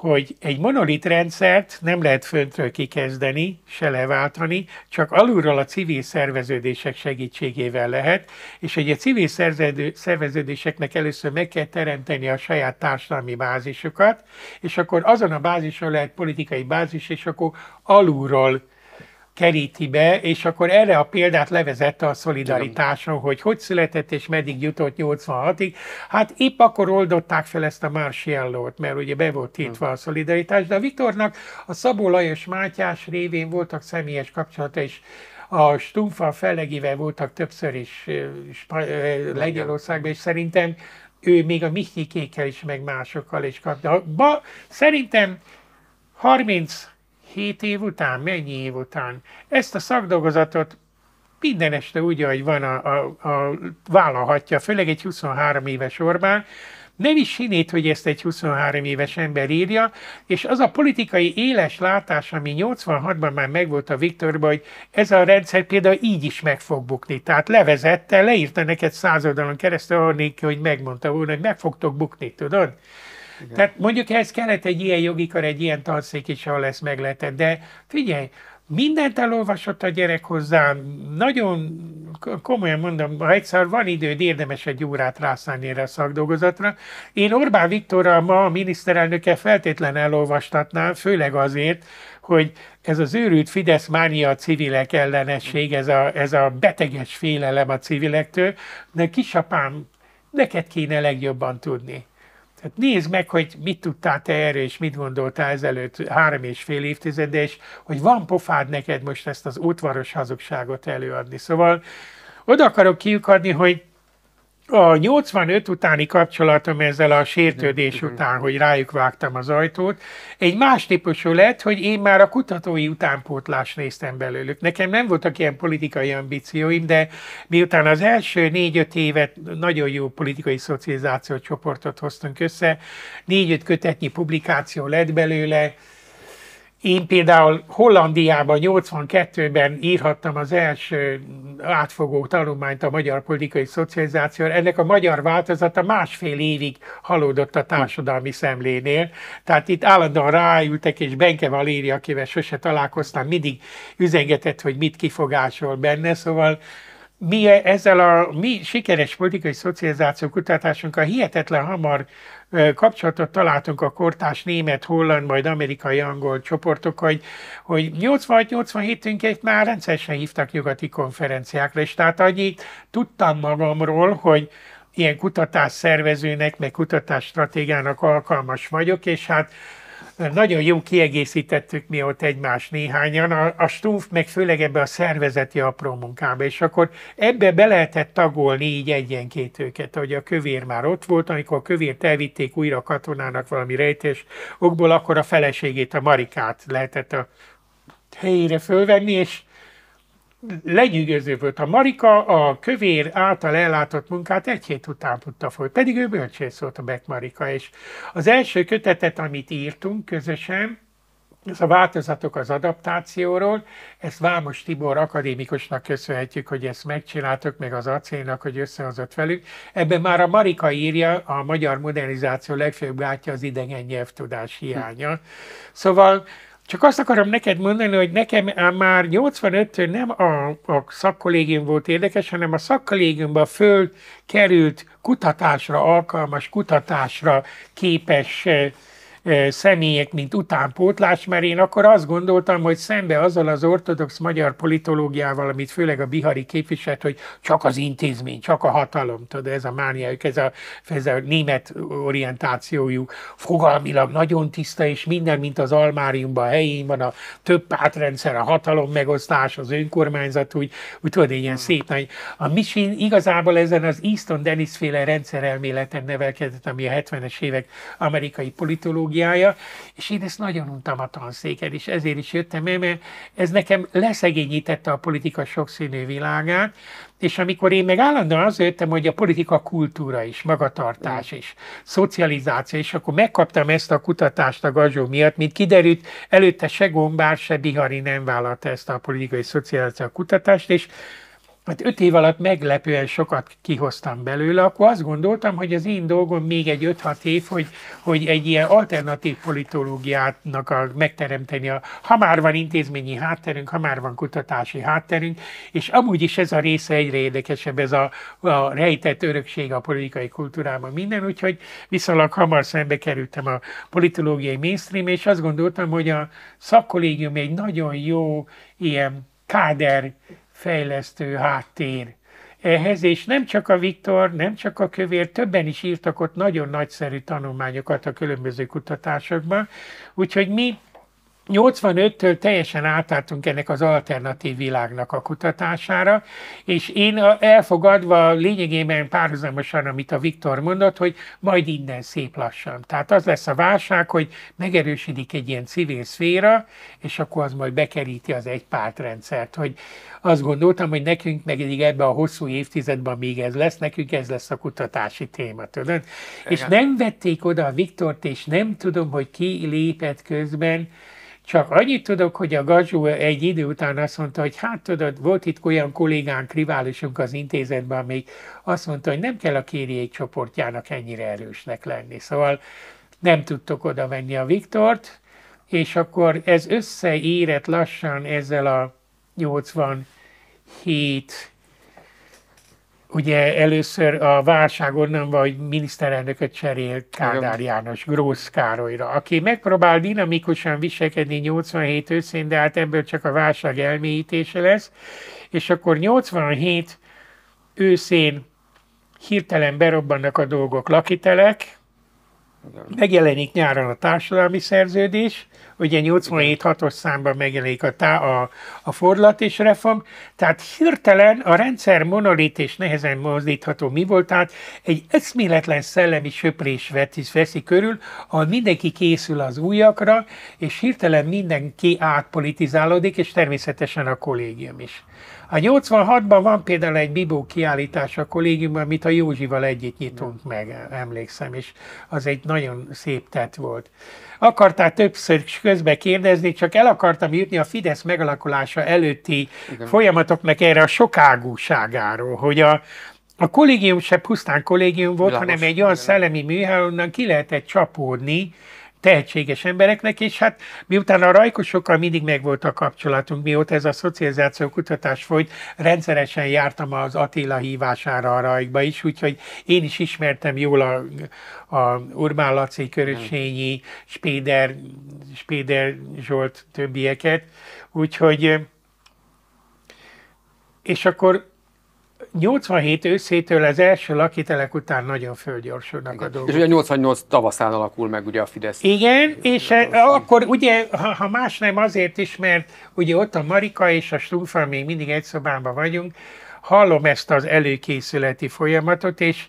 hogy egy monolit rendszert nem lehet föntről kikezdeni, se leváltani, csak alulról a civil szerveződések segítségével lehet, és egy a civil szerveződéseknek először meg kell teremteni a saját társadalmi bázisukat, és akkor azon a bázison lehet politikai bázis, és akkor alulról keríti be, és akkor erre a példát levezette a szolidaritáson, hogy hogy született és meddig jutott 86-ig. Hát épp akkor oldották fel ezt a Marsiellót, mert ugye be volt hm. tiltva a szolidaritás, de a Viktornak a Szabó Lajos Mátyás révén voltak személyes kapcsolata, és a Stumfa fellegivel voltak többször is Lengyelországban, és szerintem ő még a Michikékkel is, meg másokkal is kapta. Ba, szerintem 30 Hét év után? Mennyi év után? Ezt a szakdolgozatot minden este úgy, ahogy van, a, a, a vállalhatja, főleg egy 23 éves Orbán, nem is hinnéd, hogy ezt egy 23 éves ember írja, és az a politikai éles látás, ami 86-ban már megvolt a Viktorban, hogy ez a rendszer például így is meg fog bukni. Tehát levezette, leírta neked századalon keresztül, annélkül, hogy megmondta volna, hogy meg fogtok bukni, tudod? Igen. Tehát mondjuk ez kellett egy ilyen jogi kar, egy ilyen tanszék is, ahol lesz meg lehetett. De figyelj, mindent elolvasott a gyerek hozzá, nagyon komolyan mondom, ha egyszer van időd, érdemes egy órát rászállni erre a szakdolgozatra. Én Orbán Viktorra ma a miniszterelnöke feltétlen elolvastatnám, főleg azért, hogy ez az őrült Fidesz mánia a civilek ellenesség, ez a, ez a beteges félelem a civilektől, de kisapám, neked kéne legjobban tudni. Tehát nézd meg, hogy mit tudtál te erről, és mit gondoltál ezelőtt három és fél évtized, és hogy van pofád neked most ezt az útvaros hazugságot előadni. Szóval oda akarok kiukadni, hogy a 85 utáni kapcsolatom ezzel a sértődés után, hogy rájuk vágtam az ajtót, egy más típusú lett, hogy én már a kutatói utánpótlás néztem belőlük. Nekem nem voltak ilyen politikai ambícióim, de miután az első négy-öt évet nagyon jó politikai szocializáció csoportot hoztunk össze, négy-öt kötetnyi publikáció lett belőle, én például Hollandiában 82-ben írhattam az első átfogó tanulmányt a magyar politikai szocializációra. Ennek a magyar változata másfél évig halódott a társadalmi szemlénél. Tehát itt állandóan ráültek, és Benke Valéria, akivel sose találkoztam, mindig üzengetett, hogy mit kifogásol benne. Szóval mi ezzel a mi sikeres politikai szocializáció kutatásunkkal hihetetlen hamar kapcsolatot találtunk a kortás német, holland, majd amerikai angol csoportok, hogy, hogy 86-87-ünket már rendszeresen hívtak nyugati konferenciákra, és tehát annyit tudtam magamról, hogy ilyen kutatásszervezőnek, meg kutatásstratégának alkalmas vagyok, és hát nagyon jó kiegészítettük mi ott egymás néhányan, a, a stúf meg főleg ebbe a szervezeti apró munkába, és akkor ebbe be lehetett tagolni így egyenként őket, ahogy a kövér már ott volt, amikor a kövért elvitték újra a katonának valami rejtés okból, akkor a feleségét, a Marikát lehetett a helyére fölvenni, és lenyűgöző volt. A Marika a kövér által ellátott munkát egy hét után tudta föl, pedig ő bölcsész volt a Beck Marika, és az első kötetet, amit írtunk közösen, ez a változatok az adaptációról, ezt Vámos Tibor akadémikusnak köszönhetjük, hogy ezt megcsináltok, meg az acélnak, hogy összehozott velük. Ebben már a Marika írja, a magyar modernizáció legfőbb gátja az idegen nyelvtudás hiánya. Szóval csak azt akarom neked mondani, hogy nekem már 85-től nem a, a szakkollégium volt érdekes, hanem a szakkollégiumban föl került kutatásra alkalmas, kutatásra képes eh, személyek, mint utánpótlás, mert én akkor azt gondoltam, hogy szembe azzal az ortodox magyar politológiával, amit főleg a bihari képviselt, hogy csak az intézmény, csak a hatalom, tudod, ez a mániájuk, ez a, ez a német orientációjuk, fogalmilag nagyon tiszta, és minden, mint az almáriumban a helyén van, a több pártrendszer, a hatalom megosztás, az önkormányzat, úgy, úgy tudod, ilyen hmm. szép nagy. A Michin igazából ezen az Easton Dennis féle rendszerelméleten nevelkedett, ami a 70-es évek amerikai politológia, pedagógiája, és én ezt nagyon untam a tanszéken, és ezért is jöttem el, mert ez nekem leszegényítette a politika sokszínű világát, és amikor én meg állandóan az jöttem, hogy a politika kultúra is, magatartás is, szocializáció, és akkor megkaptam ezt a kutatást a gazsó miatt, mint kiderült, előtte se Gombár, se Bihari nem vállalta ezt a politikai szocializáció kutatást, és mert öt év alatt meglepően sokat kihoztam belőle, akkor azt gondoltam, hogy az én dolgom még egy 5-6 év, hogy, hogy egy ilyen alternatív politológiának a, megteremteni, a, ha már van intézményi hátterünk, ha már van kutatási hátterünk, és amúgy is ez a része egyre érdekesebb, ez a, a rejtett örökség a politikai kultúrában minden, úgyhogy viszonylag hamar szembe kerültem a politológiai mainstream, és azt gondoltam, hogy a szakkollégium egy nagyon jó ilyen káder fejlesztő háttér ehhez, és nem csak a Viktor, nem csak a Kövér, többen is írtak ott nagyon nagyszerű tanulmányokat a különböző kutatásokban, úgyhogy mi 85-től teljesen átálltunk ennek az alternatív világnak a kutatására, és én elfogadva lényegében párhuzamosan, amit a Viktor mondott, hogy majd innen szép lassan. Tehát az lesz a válság, hogy megerősödik egy ilyen civil szféra, és akkor az majd bekeríti az egy pártrendszert, hogy azt gondoltam, hogy nekünk meg eddig ebbe a hosszú évtizedben még ez lesz, nekünk ez lesz a kutatási téma, tudod? És nem vették oda a Viktort, és nem tudom, hogy ki lépett közben, csak annyit tudok, hogy a Gazsó egy idő után azt mondta, hogy hát tudod, volt itt olyan kollégánk, riválisunk az intézetben, még azt mondta, hogy nem kell a kérjék csoportjának ennyire erősnek lenni. Szóval nem tudtok oda venni a Viktort, és akkor ez összeérett lassan ezzel a 87 ugye először a válság onnan van, hogy miniszterelnököt cserél Kádár János Grósz Károlyra, aki megpróbál dinamikusan viselkedni 87 őszén, de hát ebből csak a válság elmélyítése lesz, és akkor 87 őszén hirtelen berobbannak a dolgok lakitelek, megjelenik nyáron a társadalmi szerződés, ugye 87-6-os számban megjelenik a, tá, a, a fordulat és reform, tehát hirtelen a rendszer monolit és nehezen mozdítható mi volt, tehát egy eszméletlen szellemi söprés veszi körül, ahol mindenki készül az újakra, és hirtelen mindenki átpolitizálódik, és természetesen a kollégium is. A 86-ban van például egy Bibó kiállítás a kollégiumban, amit a Józsival együtt nyitunk meg, emlékszem, és az egy nagyon szép tett volt. Akartál többször közben kérdezni, csak el akartam jutni a Fidesz megalakulása előtti Igen. folyamatoknak erre a sokágúságáról, hogy a, a kollégium se pusztán kollégium volt, Lágos. hanem egy olyan szellemi műhely, onnan ki lehetett csapódni, tehetséges embereknek, és hát miután a rajkosokkal mindig megvolt a kapcsolatunk, mióta ez a szocializáció kutatás folyt, rendszeresen jártam az Attila hívására a rajkba is, úgyhogy én is ismertem jól a, a Urbán Laci, Körösényi, Spéder, Spéder Zsolt többieket, úgyhogy és akkor 87 őszétől az első lakitelek után nagyon fölgyorsulnak Igen. a dolgok. És ugye 88 tavaszán alakul meg ugye a Fidesz. Igen, és a, e, akkor ugye, ha, ha más nem azért is, mert ugye ott a Marika és a Stumfa még mindig egy szobában vagyunk, hallom ezt az előkészületi folyamatot, és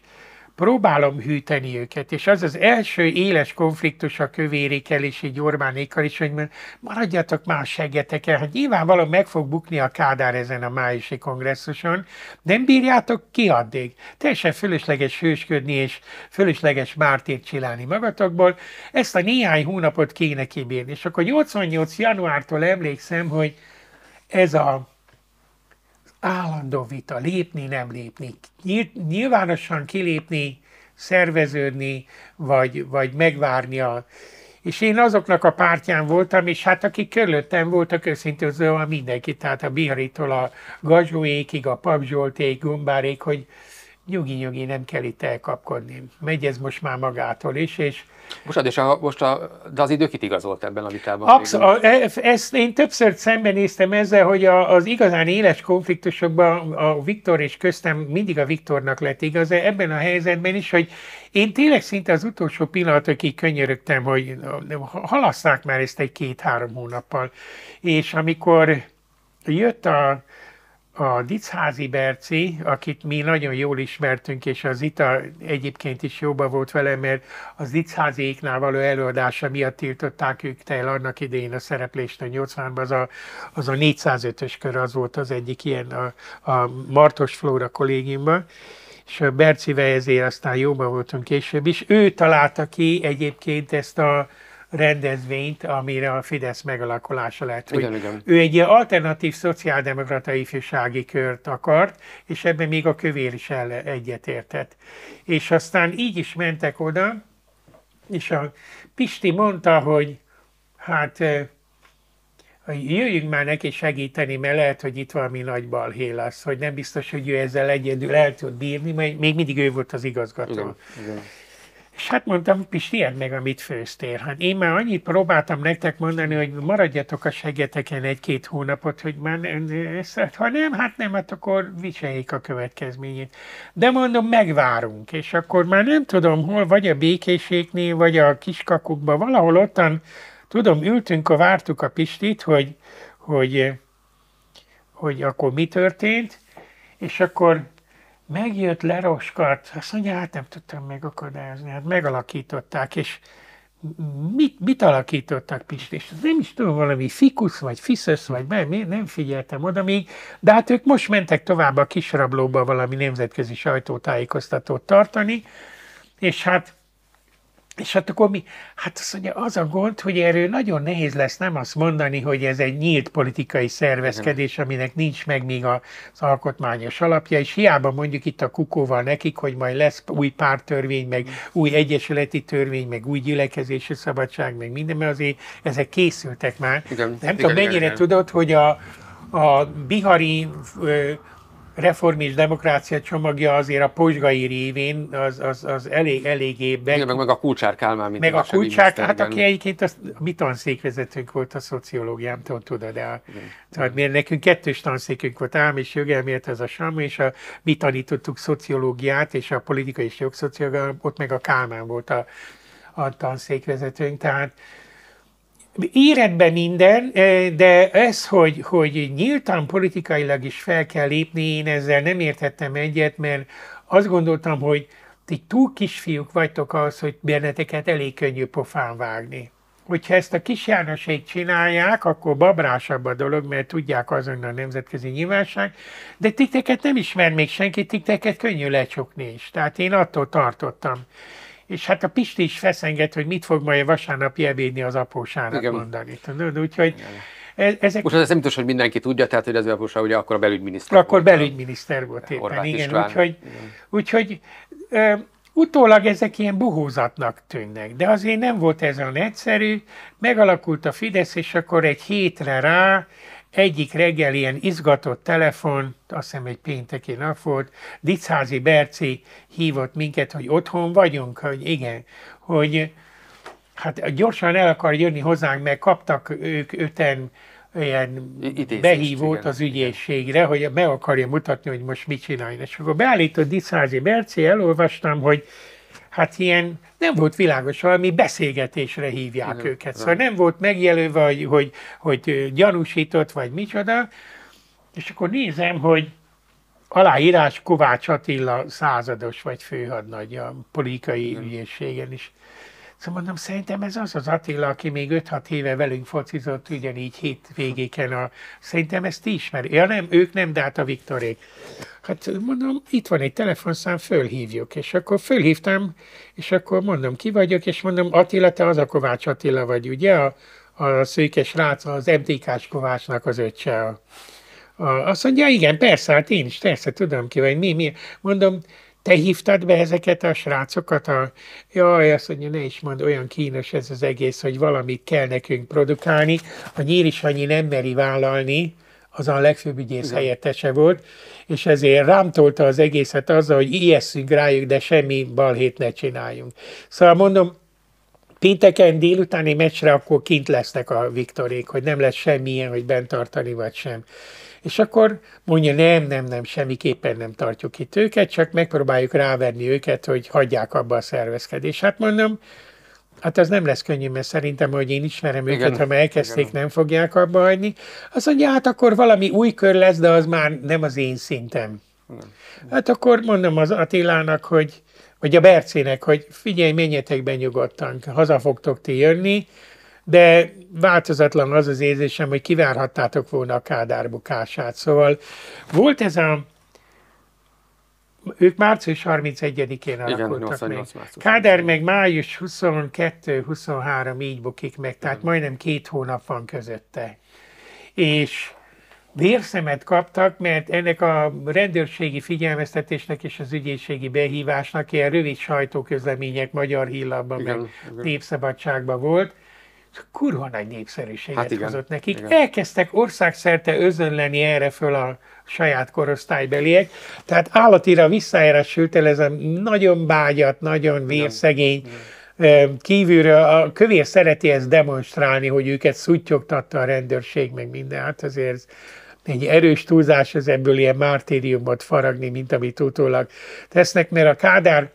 próbálom hűteni őket, és az az első éles konfliktus a kövérékel és egy Orbánékkal is, hogy maradjatok már a seggeteken, hát nyilvánvalóan meg fog bukni a Kádár ezen a májusi kongresszuson, nem bírjátok ki addig. Teljesen fölösleges hősködni és fölösleges mártért csinálni magatokból, ezt a néhány hónapot kéne kibírni. És akkor 88. januártól emlékszem, hogy ez a állandó vita, lépni, nem lépni, nyilvánosan kilépni, szerveződni, vagy, vagy megvárni a... És én azoknak a pártján voltam, és hát akik körülöttem voltak őszintén szóval mindenki, tehát a Biharitól a Gazsóékig, a Papzsolték, Gumbárék, hogy nyugi-nyugi, nem kell itt elkapkodni. Megy ez most már magától is, és Bocsánat, és a, most a, de az idő kit igazolt ebben a vitában? Absz- a, e- ezt én többször szembenéztem ezzel, hogy a, az igazán éles konfliktusokban a Viktor és köztem mindig a Viktornak lett igaza, ebben a helyzetben is, hogy én tényleg szinte az utolsó pillanatokig könyörögtem, hogy halasszák már ezt egy két-három hónappal. És amikor jött a a Dicházi Berci, akit mi nagyon jól ismertünk, és az Ita egyébként is jobban volt vele, mert az Diczháziéknál való előadása miatt tiltották ők tel annak idején a szereplést a 80-ban, az a, az a 405-ös kör az volt az egyik ilyen a, a Martos Flóra kollégiumban és a Bercivel ezért aztán jóban voltunk később is. Ő találta ki egyébként ezt a, rendezvényt, amire a Fidesz megalakulása lett. Igen, igen. Ő egy ilyen alternatív szociáldemokrata ifjúsági kört akart, és ebben még a kövér is el egyetértett. És aztán így is mentek oda, és a Pisti mondta, hogy hát jöjjünk már neki segíteni, mert lehet, hogy itt valami nagy balhé lesz, hogy nem biztos, hogy ő ezzel egyedül el tud bírni, mert még mindig ő volt az igazgató. Igen, igen. És hát mondtam, Pisti, ilyen meg, amit főztél. Hát én már annyit próbáltam nektek mondani, hogy maradjatok a segeteken egy-két hónapot, hogy már ezt, hát ha nem, hát nem, hát akkor viseljék a következményét. De mondom, megvárunk, és akkor már nem tudom, hol, vagy a békéséknél, vagy a kiskakukban, valahol ottan, tudom, ültünk, a vártuk a Pistit, hogy, hogy, hogy akkor mi történt, és akkor megjött, leroskart, azt mondja, hát nem tudtam megakadályozni, hát megalakították, és mit, mit alakítottak Pist, és nem is tudom, valami fikusz, vagy fiszös, vagy bármi, nem figyeltem oda még, de hát ők most mentek tovább a kisrablóba valami nemzetközi sajtótájékoztatót tartani, és hát és hát akkor mi? Hát azt mondja, az a gond, hogy erről nagyon nehéz lesz nem azt mondani, hogy ez egy nyílt politikai szervezkedés, aminek nincs meg még az alkotmányos alapja, és hiába mondjuk itt a kukóval nekik, hogy majd lesz új pártörvény, meg új egyesületi törvény, meg új gyülekezési szabadság, meg minden, mert azért ezek készültek már. Igen, nem igen, tudom, mennyire igen, igen. tudod, hogy a, a bihari ö, reform és demokrácia csomagja azért a pozsgai révén az, az, az elég, eléggé... Be... Igen, meg, meg a Kulcsár Kálmán, mint Meg a Kulcsár, hát aki egyébként az, mi tanszékvezetőnk volt a szociológiám, tudod, de a, tehát miért nekünk kettős tanszékünk volt, ám és jogelmélet az a Sam, és a, mi tanítottuk szociológiát, és a politika és jogszociológiát, ott meg a Kálmán volt a, a tanszékvezetőnk, tehát Éretben minden, eh, de ez, hogy, hogy nyíltan politikailag is fel kell lépni, én ezzel nem értettem egyet, mert azt gondoltam, hogy ti túl kisfiúk vagytok az, hogy benneteket elég könnyű pofán vágni. Hogyha ezt a kis Jánoség csinálják, akkor babrásabb a dolog, mert tudják azonnal a nemzetközi nyilvánság, de titeket nem ismer még senki, titeket könnyű lecsukni is. Tehát én attól tartottam és hát a Pisti is feszenget, hogy mit fog majd vasárnapi ebédni az apósának Igen. mondani. Tudod, úgyhogy E- ezek... Most ez nem biztos, hogy mindenki tudja, tehát hogy az apósa ugye akkor a belügyminiszter Akkor volt, belügyminiszter volt éppen, Horváth igen, István. úgyhogy, igen. úgyhogy ö, Utólag ezek ilyen buhózatnak tűnnek, de azért nem volt ez olyan egyszerű. Megalakult a Fidesz, és akkor egy hétre rá egyik reggel ilyen izgatott telefon, azt hiszem egy pénteki nap volt, Dicházi Berci hívott minket, hogy otthon vagyunk, hogy igen, hogy hát gyorsan el akar jönni hozzánk, mert kaptak ők öten ilyen Idézést, behívót igen, az ügyészségre, igen. hogy meg akarja mutatni, hogy most mit csináljon. És akkor beállított Dicházi Berci, elolvastam, hogy hát ilyen nem volt világos, valami beszélgetésre hívják Igen, őket. Szóval nem volt megjelölve, hogy, hogy, hogy gyanúsított, vagy micsoda. És akkor nézem, hogy aláírás Kovács Attila százados vagy főhadnagy a politikai ügyészségen is. Szóval mondom, szerintem ez az az Attila, aki még 5-6 éve velünk focizott, ugyanígy hétvégéken. A, szerintem ezt ismeri. Ja nem, ők nem, de hát a Viktorék. Hát mondom, itt van egy telefonszám, fölhívjuk. És akkor fölhívtam, és akkor mondom, ki vagyok, és mondom, Attila, te az a Kovács Attila vagy, ugye? A, a szőkes rác, az mtk s Kovácsnak az öccse. A, a, azt mondja, igen, persze, hát én is, persze, tudom ki vagy, mi, mi. Mondom, te hívtad be ezeket a srácokat? A... Jaj, azt mondja, ne is mond, olyan kínos ez az egész, hogy valamit kell nekünk produkálni. A is annyi nem meri vállalni, az a legfőbb ügyész Igen. helyettese volt, és ezért rám tolta az egészet azzal, hogy ijesszünk rájuk, de semmi balhét ne csináljunk. Szóval mondom, pénteken délutáni meccsre akkor kint lesznek a Viktorék, hogy nem lesz semmilyen, hogy bent tartani vagy sem. És akkor mondja, nem, nem, nem, semmiképpen nem tartjuk itt őket, csak megpróbáljuk ráverni őket, hogy hagyják abba a szervezkedést. Hát mondom, Hát ez nem lesz könnyű, mert szerintem, hogy én ismerem igen, őket, ha már elkezdték, igen. nem fogják abba hagyni. Azt mondja, hát akkor valami új kör lesz, de az már nem az én szintem. Hát akkor mondom az Attilának, hogy, vagy a Bercének, hogy figyelj, menjetek be nyugodtan, haza fogtok ti jönni, de változatlan az az érzésem, hogy kivárhattátok volna a Kádár bukását. Szóval volt ez a ők március 31-én alakultak meg. Kádár meg május 22-23 így bukik meg, tehát mm. majdnem két hónap van közötte. És vérszemet kaptak, mert ennek a rendőrségi figyelmeztetésnek és az ügyészségi behívásnak ilyen rövid sajtóközlemények Magyar Hillabban, meg Népszabadságban volt, kurva nagy népszerűséget hát igen, hozott nekik. Igen. Elkezdtek országszerte özönleni erre föl a saját korosztálybeliek, tehát állatira visszaeressült el ez a nagyon bágyat, nagyon vérszegény, igen. Kívülről a kövér szereti ezt demonstrálni, hogy őket szutyogtatta a rendőrség, meg minden. Hát azért ez egy erős túlzás az ebből ilyen mártériumot faragni, mint amit utólag tesznek, mert a Kádár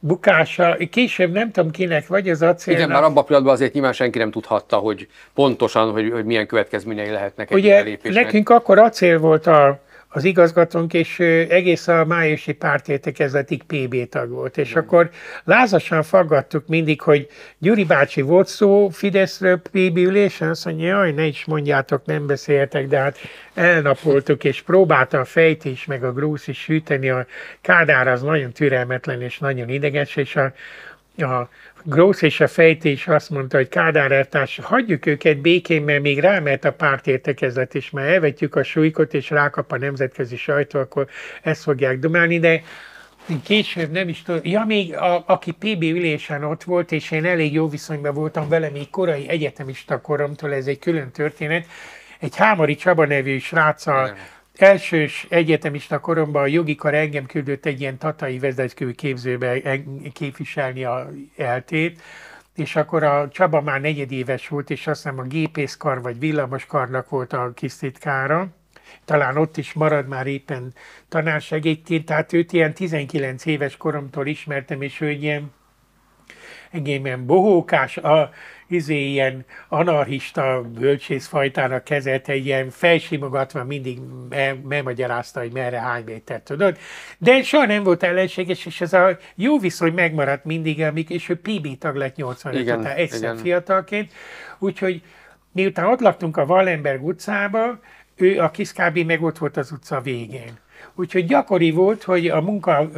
bukása, később nem tudom kinek, vagy az acélnak. Igen, már abban a pillanatban azért nyilván senki nem tudhatta, hogy pontosan, hogy, hogy milyen következményei lehetnek egy Ugye, lépésnek. nekünk akkor acél volt a az igazgatónk, és egész a májusi pártértekezletig PB tag volt. És akkor lázasan faggattuk mindig, hogy Gyuri bácsi volt szó Fideszről PB ülésen, azt mondja, jaj, ne is mondjátok, nem beszéltek, de hát elnapoltuk, és próbáltam fejt is, meg a grúz is hűteni, a Kádár az nagyon türelmetlen és nagyon ideges, és a a Gross és a fejtés azt mondta, hogy Kádár eltárs, hagyjuk őket békén, mert még rámert a párt értekezlet, és már elvetjük a súlykot, és rákap a nemzetközi sajtó, akkor ezt fogják dumálni, de Később nem is tudom. Ja, még a, aki PB ülésen ott volt, és én elég jó viszonyban voltam vele, még korai egyetemista koromtól, ez egy külön történet. Egy Hámari Csaba nevű sráccal elsős egyetemista koromban a kar engem küldött egy ilyen tatai vezetkő képzőbe képviselni a eltét, és akkor a Csaba már negyedéves volt, és azt hiszem a gépészkar vagy villamoskarnak volt a kis titkára. Talán ott is marad már éppen tanársegédként, tehát őt ilyen 19 éves koromtól ismertem, és ő egy ilyen, egy ilyen bohókás, a, izé, ilyen anarchista bölcsészfajtának kezelte, ilyen felsimogatva mindig megmagyarázta, hogy merre hány métert tudod. De soha nem volt ellenséges, és ez a jó viszony megmaradt mindig, amik és ő PB tag lett 85 igen, egyszer igen. fiatalként. Úgyhogy miután ott laktunk a Wallenberg utcába, ő a KB meg ott volt az utca végén. Úgyhogy gyakori volt, hogy a munka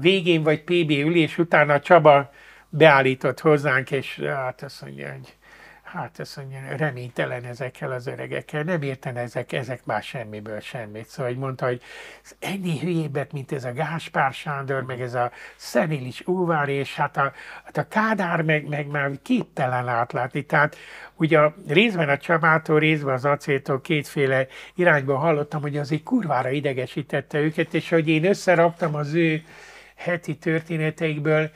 végén vagy PB ülés után a Csaba beállított hozzánk, és hát azt mondja, hogy hát azt mondja, reménytelen ezekkel az öregekkel, nem értene ezek, ezek már semmiből semmit. Szóval hogy mondta, hogy ennyi hülyébbet, mint ez a Gáspár Sándor, meg ez a Szenilis Úvár, és hát a, hát a Kádár meg, meg már képtelen átlátni. Tehát ugye a, részben a Csabától, részben az acéltól kétféle irányba hallottam, hogy azért kurvára idegesítette őket, és hogy én összeraptam az ő heti történeteikből,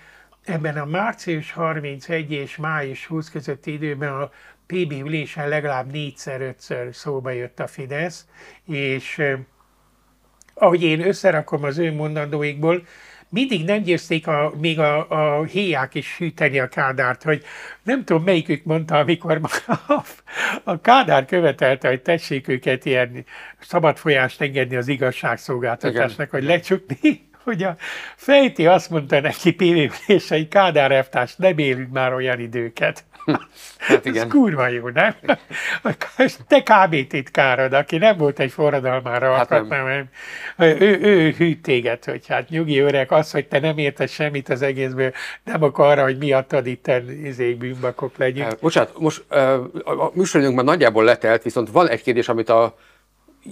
ebben a március 31 és május 20 közötti időben a PB ülésen legalább négyszer-ötször szóba jött a Fidesz, és ahogy én összerakom az ő mondandóikból, mindig nem győzték a, még a, a héják is hűteni a kádárt, hogy nem tudom melyikük mondta, amikor a, a kádár követelte, hogy tessék őket ilyen szabad folyást engedni az igazságszolgáltatásnak, Igen. hogy lecsukni hogy a Fejti azt mondta neki PVP-s, hogy Kádár elvtárs, nem élünk már olyan időket. Hát igen. Ez kurva jó, nem? Te kb titkárod, aki nem volt egy forradalmára hát akart, nem. Nem, ő, ő hűt téged, hogy hát nyugi öreg, az, hogy te nem értesz semmit az egészből, nem akar arra, hogy miattad itt izé, bűnbakok legyünk. Hát, bocsánat, most a műsorunk már nagyjából letelt, viszont van egy kérdés, amit a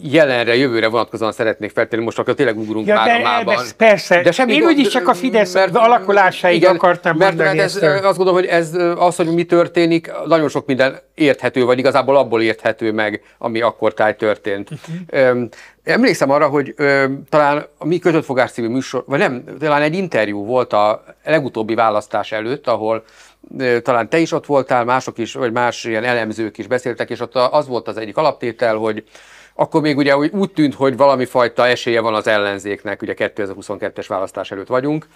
jelenre, jövőre vonatkozóan szeretnék feltenni, most akkor tényleg ugrunk ja, már de, a Persze, de semmi én gond, úgyis csak a Fidesz mert, alakulásáig igen, akartam mert, mondani mert hát ez, ezt. Azt gondolom, hogy ez az, hogy mi történik, nagyon sok minden érthető, vagy igazából abból érthető meg, ami akkor táj történt. Uh-huh. Emlékszem arra, hogy ö, talán a Mi fogás című műsor, vagy nem, talán egy interjú volt a legutóbbi választás előtt, ahol talán te is ott voltál, mások is, vagy más ilyen elemzők is beszéltek, és ott az volt az egyik alaptétel, hogy akkor még ugye úgy, tűnt, hogy valami fajta esélye van az ellenzéknek, ugye 2022-es választás előtt vagyunk,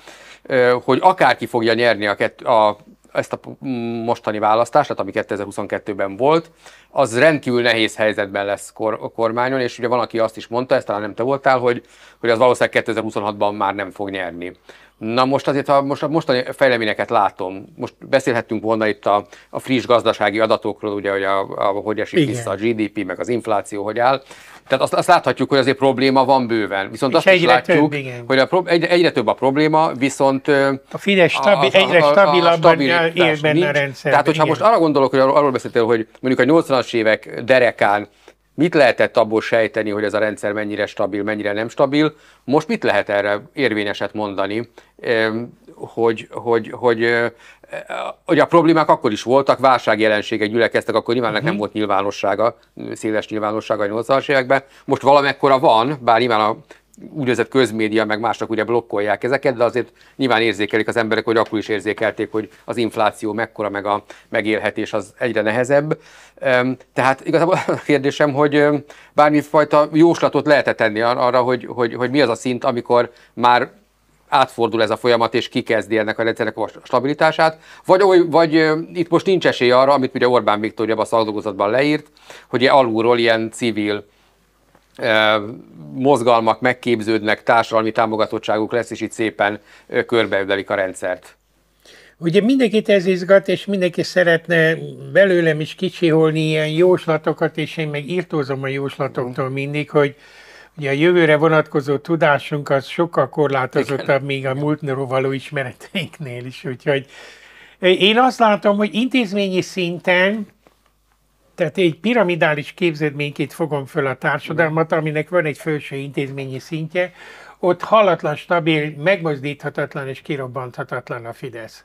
hogy akárki fogja nyerni a, a ezt a mostani választást, tehát ami 2022-ben volt, az rendkívül nehéz helyzetben lesz kor, kormányon, és ugye van, aki azt is mondta, ezt talán nem te voltál, hogy, hogy az valószínűleg 2026-ban már nem fog nyerni. Na most azért, ha most a mostani fejleményeket látom, most beszélhettünk volna itt a, a friss gazdasági adatokról, ugye, hogy, a, a, hogy esik Igen. vissza a GDP, meg az infláció, hogy áll. Tehát azt, azt láthatjuk, hogy azért probléma van bőven. Viszont És azt is látjuk, több, hogy a pro, egyre, egyre több a probléma, viszont a Fidesz stabi, a, a, egyre stabilabban él benne a rendszer. Tehát, hogyha igen. most arra gondolok, hogy arról beszéltél, hogy mondjuk a 80-as évek derekán Mit lehetett abból sejteni, hogy ez a rendszer mennyire stabil, mennyire nem stabil? Most mit lehet erre érvényeset mondani, hogy, hogy, hogy, hogy a problémák akkor is voltak, válságjelenségek gyülekeztek, akkor nyilván uh-huh. nem mhm. volt nyilvánossága, széles nyilvánossága a 80-as években. Most valamekkora van, bár nyilván a úgynevezett közmédia, meg másnak ugye blokkolják ezeket, de azért nyilván érzékelik az emberek, hogy akkor is érzékelték, hogy az infláció mekkora, meg a megélhetés az egyre nehezebb. Tehát igazából a kérdésem, hogy bármifajta jóslatot lehet tenni arra, hogy, hogy, hogy mi az a szint, amikor már átfordul ez a folyamat, és kikezdi ennek a rendszernek a stabilitását, vagy, vagy itt most nincs esély arra, amit ugye Orbán Viktor a szakdolgozatban leírt, hogy alulról ilyen civil mozgalmak megképződnek, társadalmi támogatottságuk lesz, és itt szépen körbeövelik a rendszert. Ugye mindenkit ez izgat, és mindenki szeretne belőlem is kicsiholni ilyen jóslatokat, és én meg írtózom a jóslatoktól mindig, hogy ugye a jövőre vonatkozó tudásunk az sokkal korlátozottabb, még a múltról való ismereteinknél is, úgyhogy én azt látom, hogy intézményi szinten, tehát egy piramidális képződményként fogom föl a társadalmat, aminek van egy felső intézményi szintje, ott halatlan, stabil, megmozdíthatatlan és kirobbanthatatlan a Fidesz.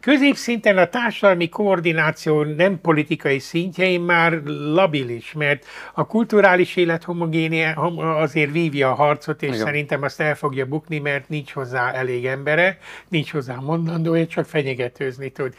Középszinten a társadalmi koordináció nem politikai szintjein már labilis, mert a kulturális élet homogénia azért vívja a harcot, és Igen. szerintem azt el fogja bukni, mert nincs hozzá elég embere, nincs hozzá mondandója, csak fenyegetőzni tud.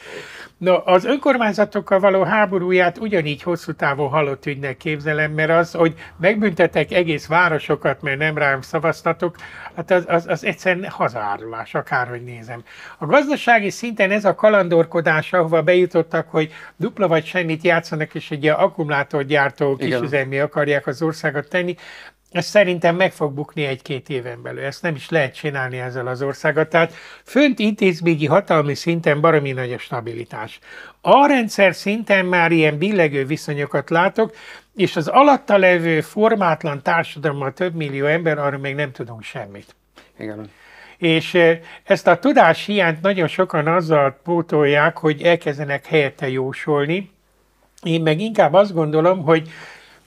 Na, az önkormányzatokkal való háborúját ugyanígy hosszú távon halott ügynek képzelem, mert az, hogy megbüntetek egész városokat, mert nem rám szavaztatok, hát az, az, az egyszerűen hazárulás, akárhogy nézem. A gazdasági szinten ez a kalandorkodás, ahova bejutottak, hogy dupla vagy semmit játszanak, és egy ilyen akkumulátorgyártó kisüzemi akarják az országot tenni, ez szerintem meg fog bukni egy-két éven belül. Ezt nem is lehet csinálni ezzel az országot. Tehát fönt intézményi hatalmi szinten baromi nagy a stabilitás. A rendszer szinten már ilyen billegő viszonyokat látok, és az alatta levő formátlan társadalommal több millió ember, arról még nem tudunk semmit. Igen. És ezt a tudás hiányt nagyon sokan azzal pótolják, hogy elkezdenek helyette jósolni. Én meg inkább azt gondolom, hogy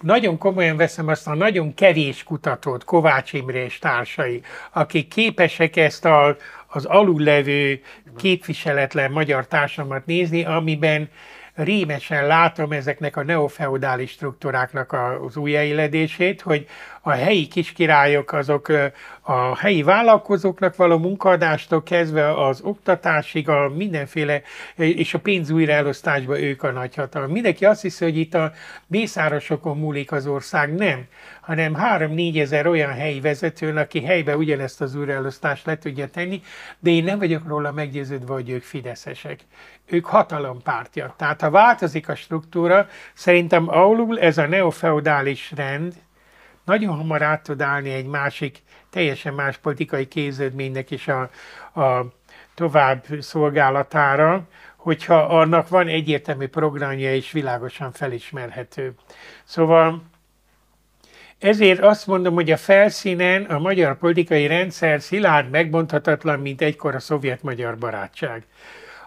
nagyon komolyan veszem azt a nagyon kevés kutatót, Kovács Imre és társai, akik képesek ezt a, az alullevő képviseletlen magyar társamat nézni, amiben rémesen látom ezeknek a neofeudális struktúráknak az újjáéledését, hogy a helyi kiskirályok azok a helyi vállalkozóknak való munkadástól kezdve az oktatásig, a mindenféle, és a pénz újraelosztásban ők a nagyhatalom. Mindenki azt hiszi, hogy itt a mészárosokon múlik az ország. Nem hanem 3-4 ezer olyan helyi vezetőn, aki helybe ugyanezt az újraelosztást le tudja tenni, de én nem vagyok róla meggyőződve, hogy ők fideszesek. Ők hatalompártja. Tehát ha változik a struktúra, szerintem alul ez a neofeudális rend nagyon hamar át tud állni egy másik, teljesen más politikai kéződménynek is a, a tovább szolgálatára, hogyha annak van egyértelmű programja és világosan felismerhető. Szóval ezért azt mondom, hogy a felszínen a magyar politikai rendszer szilárd, megbonthatatlan, mint egykor a szovjet-magyar barátság.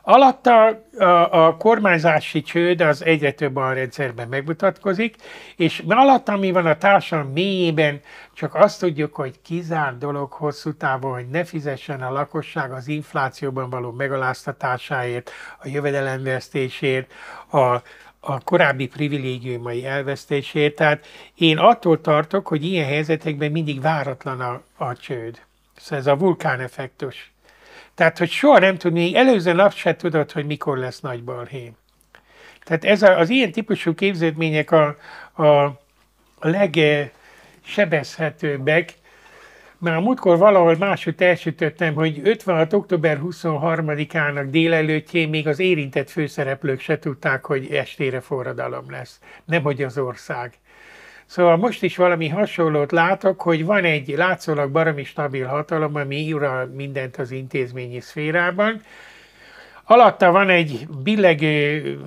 Alatta a, a kormányzási csőd az egyre több a rendszerben megmutatkozik, és alatt, ami van a társadalom mélyében, csak azt tudjuk, hogy kizár dolog hosszú távon, hogy ne fizessen a lakosság az inflációban való megaláztatásáért, a jövedelemvesztésért, a a korábbi privilégiumai elvesztését. Tehát én attól tartok, hogy ilyen helyzetekben mindig váratlan a, a csőd. Szóval ez a vulkáneffektus. Tehát, hogy soha nem tudni, még előző nap se tudod, hogy mikor lesz nagy balhé. Tehát ez a, az ilyen típusú képződmények a, a legsebezhetőbbek, már múltkor valahol máshogy elsütöttem, hogy 56. október 23-ának délelőttjén még az érintett főszereplők se tudták, hogy estére forradalom lesz. Nemhogy az ország. Szóval most is valami hasonlót látok, hogy van egy látszólag baromi stabil hatalom, ami ural mindent az intézményi szférában, Alatta van egy billegő,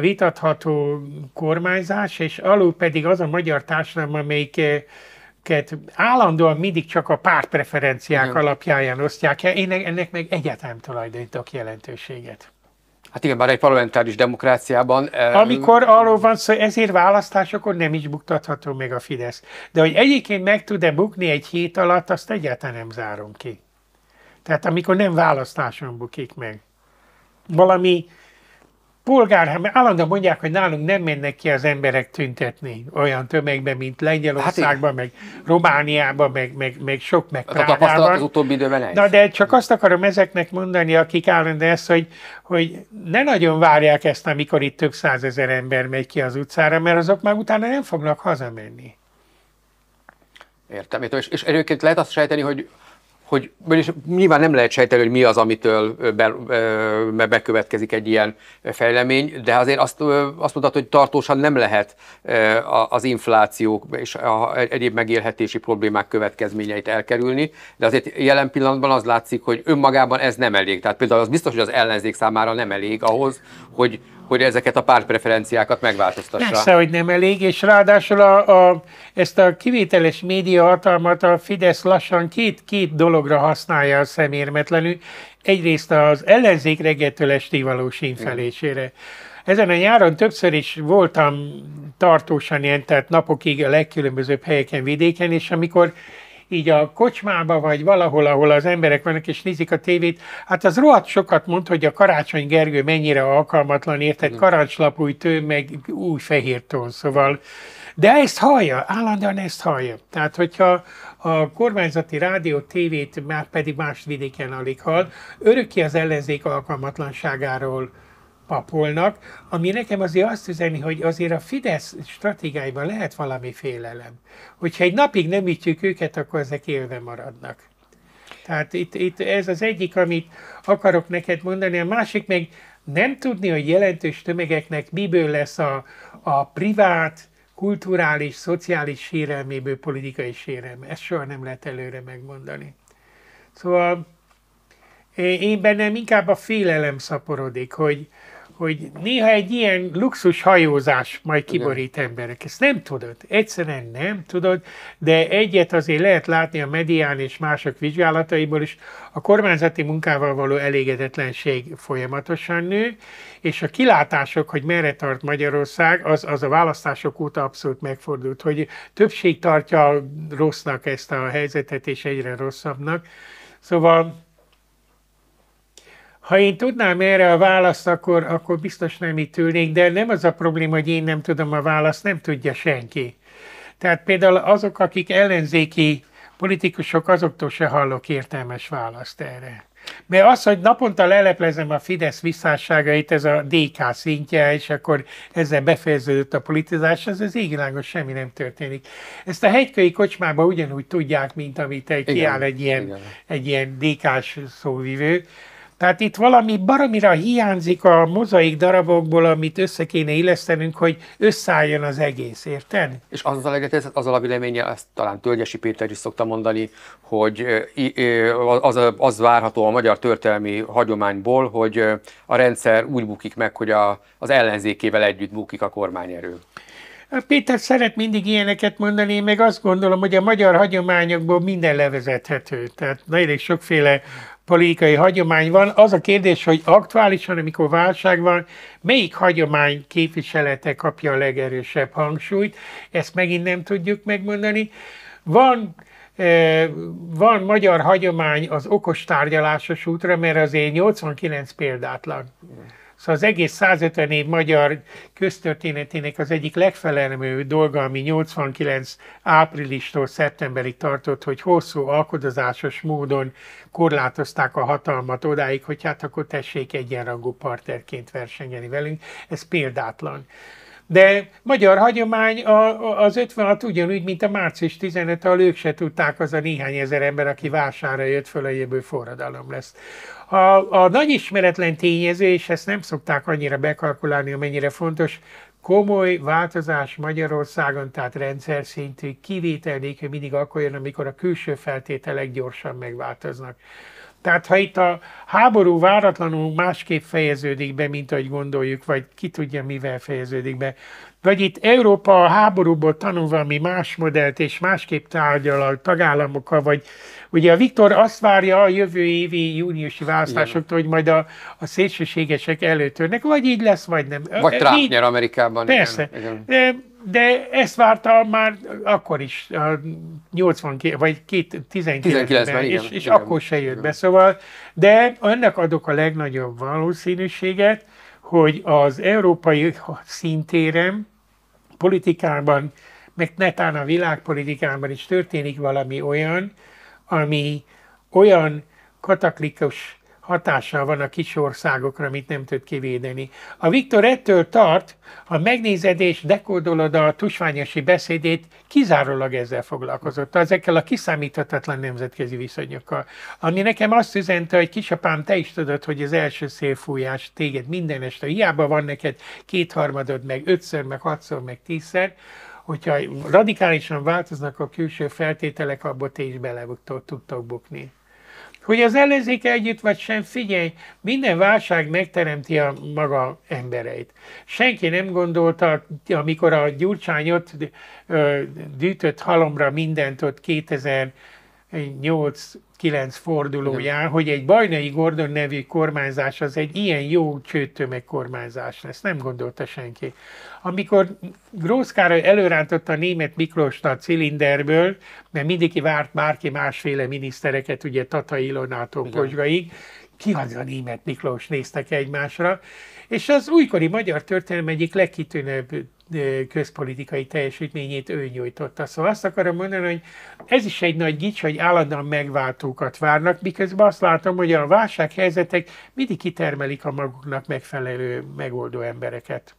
vitatható kormányzás, és alul pedig az a magyar társadalom, amelyik eh, amiket állandóan mindig csak a pártpreferenciák igen. alapján osztják el, én ennek meg egyetem tulajdonítok jelentőséget. Hát igen, bár egy parlamentáris demokráciában... Eh, amikor arról van szó, ezért választásokon nem is buktatható még a Fidesz. De hogy egyébként meg tud-e bukni egy hét alatt, azt egyáltalán nem zárom ki. Tehát amikor nem választáson bukik meg. Valami polgárháború, állandóan mondják, hogy nálunk nem mennek ki az emberek tüntetni olyan tömegben, mint Lengyelországban, hát meg Romániában, meg, meg, meg sok meg A tapasztalat az utóbbi időben Na, de csak azt akarom ezeknek mondani, akik állandóan ezt, hogy, hogy ne nagyon várják ezt, amikor itt több százezer ember megy ki az utcára, mert azok már utána nem fognak hazamenni. Értem, és, és lehet azt sejteni, hogy hogy és nyilván nem lehet sejteni, hogy mi az, amitől be, be, bekövetkezik egy ilyen fejlemény, de hát azért azt, azt mondtad, hogy tartósan nem lehet az inflációk és a egyéb megélhetési problémák következményeit elkerülni, de azért jelen pillanatban az látszik, hogy önmagában ez nem elég. Tehát például az biztos, hogy az ellenzék számára nem elég ahhoz, hogy hogy ezeket a pártpreferenciákat megváltoztassa. Persze, hogy nem elég, és ráadásul a, a, ezt a kivételes média hatalmat a Fidesz lassan két, két dologra használja a szemérmetlenül. Egyrészt az ellenzék reggeltől estig való sínfelésére. Ezen a nyáron többször is voltam tartósan ilyen, tehát napokig a legkülönbözőbb helyeken, vidéken, és amikor így a kocsmába, vagy valahol, ahol az emberek vannak és nézik a tévét, hát az rohadt sokat mond, hogy a Karácsony Gergő mennyire alkalmatlan, érted, karancslapúj tő, meg új fehér tón, szóval. De ezt hallja, állandóan ezt hallja. Tehát, hogyha a kormányzati rádió tévét már pedig más vidéken alig hall, örökké az ellenzék alkalmatlanságáról papolnak, ami nekem azért azt üzeni, hogy azért a Fidesz stratégiában lehet valami félelem. Hogyha egy napig nem ütjük őket, akkor ezek élve maradnak. Tehát itt, itt ez az egyik, amit akarok neked mondani, a másik meg nem tudni, hogy jelentős tömegeknek miből lesz a, a privát, kulturális, szociális sérelméből politikai sérelme. Ezt soha nem lehet előre megmondani. Szóval én bennem inkább a félelem szaporodik, hogy, hogy néha egy ilyen luxus hajózás majd kiborít Igen. emberek. Ezt nem tudod, egyszerűen nem tudod, de egyet azért lehet látni a medián és mások vizsgálataiból is, a kormányzati munkával való elégedetlenség folyamatosan nő, és a kilátások, hogy merre tart Magyarország, az, az a választások óta abszolút megfordult, hogy többség tartja rossznak ezt a helyzetet, és egyre rosszabbnak. Szóval ha én tudnám erre a választ, akkor, akkor biztos nem itt ülnék, de nem az a probléma, hogy én nem tudom a választ, nem tudja senki. Tehát például azok, akik ellenzéki politikusok, azoktól se hallok értelmes választ erre. Mert az, hogy naponta leleplezem a Fidesz visszásságait, ez a DK szintje, és akkor ezzel befejeződött a politizás, az az égilágos semmi nem történik. Ezt a hegykai kocsmában ugyanúgy tudják, mint amit egy, igen, kiáll egy ilyen, igen. egy ilyen DK-s szóvivő, tehát itt valami baromira hiányzik a mozaik darabokból, amit össze kéne illesztenünk, hogy összeálljon az egész, érted? És azzal egyetértett, azzal a véleménye, ezt talán Tölgyesi Péter is szokta mondani, hogy az, az várható a magyar történelmi hagyományból, hogy a rendszer úgy bukik meg, hogy a, az ellenzékével együtt bukik a kormányerő. Péter szeret mindig ilyeneket mondani, én meg azt gondolom, hogy a magyar hagyományokból minden levezethető. Tehát nagyon sokféle politikai hagyomány van. Az a kérdés, hogy aktuálisan, amikor válság van, melyik hagyomány képviselete kapja a legerősebb hangsúlyt, ezt megint nem tudjuk megmondani. Van eh, van magyar hagyomány az okos tárgyalásos útra, mert azért 89 példátlan. Szóval az egész 150 év magyar köztörténetének az egyik legfelelmű dolga, ami 89 áprilistól szeptemberig tartott, hogy hosszú alkodozásos módon korlátozták a hatalmat odáig, hogy hát akkor tessék egyenrangú parterként versengeni velünk. Ez példátlan. De magyar hagyomány a, az 56 ugyanúgy, mint a március 15 a ők se tudták az a néhány ezer ember, aki vására jött föl, a jövő forradalom lesz. A, a nagy ismeretlen tényező, és ezt nem szokták annyira bekalkulálni, amennyire fontos, komoly változás Magyarországon, tehát rendszer szintű kivétel nélkül mindig akkor jön, amikor a külső feltételek gyorsan megváltoznak. Tehát ha itt a háború váratlanul másképp fejeződik be, mint ahogy gondoljuk, vagy ki tudja, mivel fejeződik be, vagy itt Európa a háborúból tanul valami más modellt, és másképp tárgyal a tagállamokkal, vagy Ugye a Viktor azt várja a jövő évi júniusi választásoktól, igen. hogy majd a, a szélsőségesek előtörnek, vagy így lesz, vagy nem. Vagy Trump így, nyer Amerikában. Persze. Igen. igen. De ezt várta már akkor is, a 80 vagy 19-ben, és, és igen, akkor se jött igen. be. Szóval, de annak adok a legnagyobb valószínűséget, hogy az európai szintéren, politikában, meg netán a világpolitikában is történik valami olyan, ami olyan kataklikus hatással van a kis országokra, amit nem tud kivédeni. A Viktor ettől tart, ha megnézed és dekódolod a tusványosi beszédét, kizárólag ezzel foglalkozott, ezekkel a kiszámíthatatlan nemzetközi viszonyokkal. Ami nekem azt üzente, hogy kisapám, te is tudod, hogy az első szélfújás téged minden este, hiába van neked kétharmadod, meg ötször, meg hatszor, meg tízszer, hogyha radikálisan változnak a külső feltételek, abba te is bele tudtok bukni. Hogy az ellenzéke együtt vagy sem, figyelj, minden válság megteremti a maga embereit. Senki nem gondolta, amikor a Gyurcsányot dűtött halomra mindent ott 2008 9 fordulóján, Igen. hogy egy Bajnai Gordon nevű kormányzás az egy ilyen jó csőtömeg kormányzás lesz, nem gondolta senki. Amikor Grósz Károly előrántotta a német Miklóst a cilinderből, mert mindig várt bárki másféle minisztereket, ugye Tata Ilonától Pozsgaig, ki az a német Miklós néztek egymásra, és az újkori magyar történelem egyik legkitűnőbb közpolitikai teljesítményét ő nyújtotta. Szóval azt akarom mondani, hogy ez is egy nagy gics, hogy állandóan megváltókat várnak, miközben azt látom, hogy a válsághelyzetek mindig kitermelik a maguknak megfelelő megoldó embereket.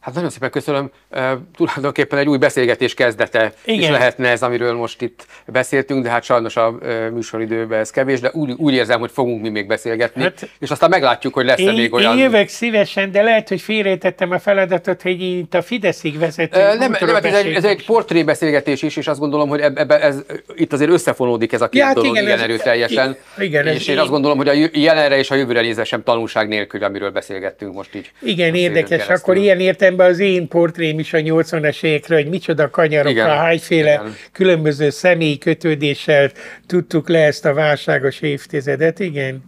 Hát nagyon szépen köszönöm. Uh, tulajdonképpen egy új beszélgetés kezdete Igen. is lehetne ez, amiről most itt beszéltünk, de hát sajnos a uh, műsoridőben ez kevés, de úgy, úgy érzem, hogy fogunk mi még beszélgetni, hát, és aztán meglátjuk, hogy lesz-e még olyan. Én jövök szívesen, de lehet, hogy félrejtettem a feladatot, hogy itt a Fideszig vezető. Uh, nem, nem ez, egy, ez egy portré beszélgetés is, és azt gondolom, hogy ebbe, ez, itt azért összefonódik ez a két ja, hát dolog igen, ilyen erőteljesen. Igen, és én, én azt gondolom, hogy a jelenre és a jövőre nézve sem tanulság nélkül, amiről beszélgettünk most így. Igen, érdekes, akkor ilyen érte eszembe az én portrém is a 80 es évekről, hogy micsoda kanyarokra, hányféle igen. különböző személyi kötődéssel tudtuk le ezt a válságos évtizedet, igen.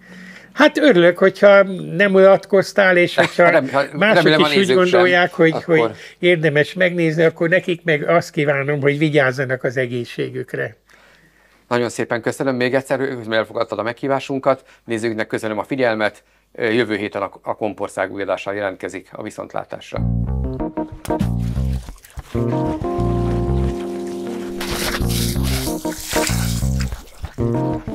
Hát örülök, hogyha nem unatkoztál, és hogyha ha mások remélem, is úgy gondolják, sem, hogy, akkor... hogy érdemes megnézni, akkor nekik meg azt kívánom, hogy vigyázzanak az egészségükre. Nagyon szépen köszönöm még egyszer, hogy elfogadtad a meghívásunkat. Nézőknek köszönöm a figyelmet, Jövő héten a kompország újadással jelentkezik a viszontlátásra. Thank you.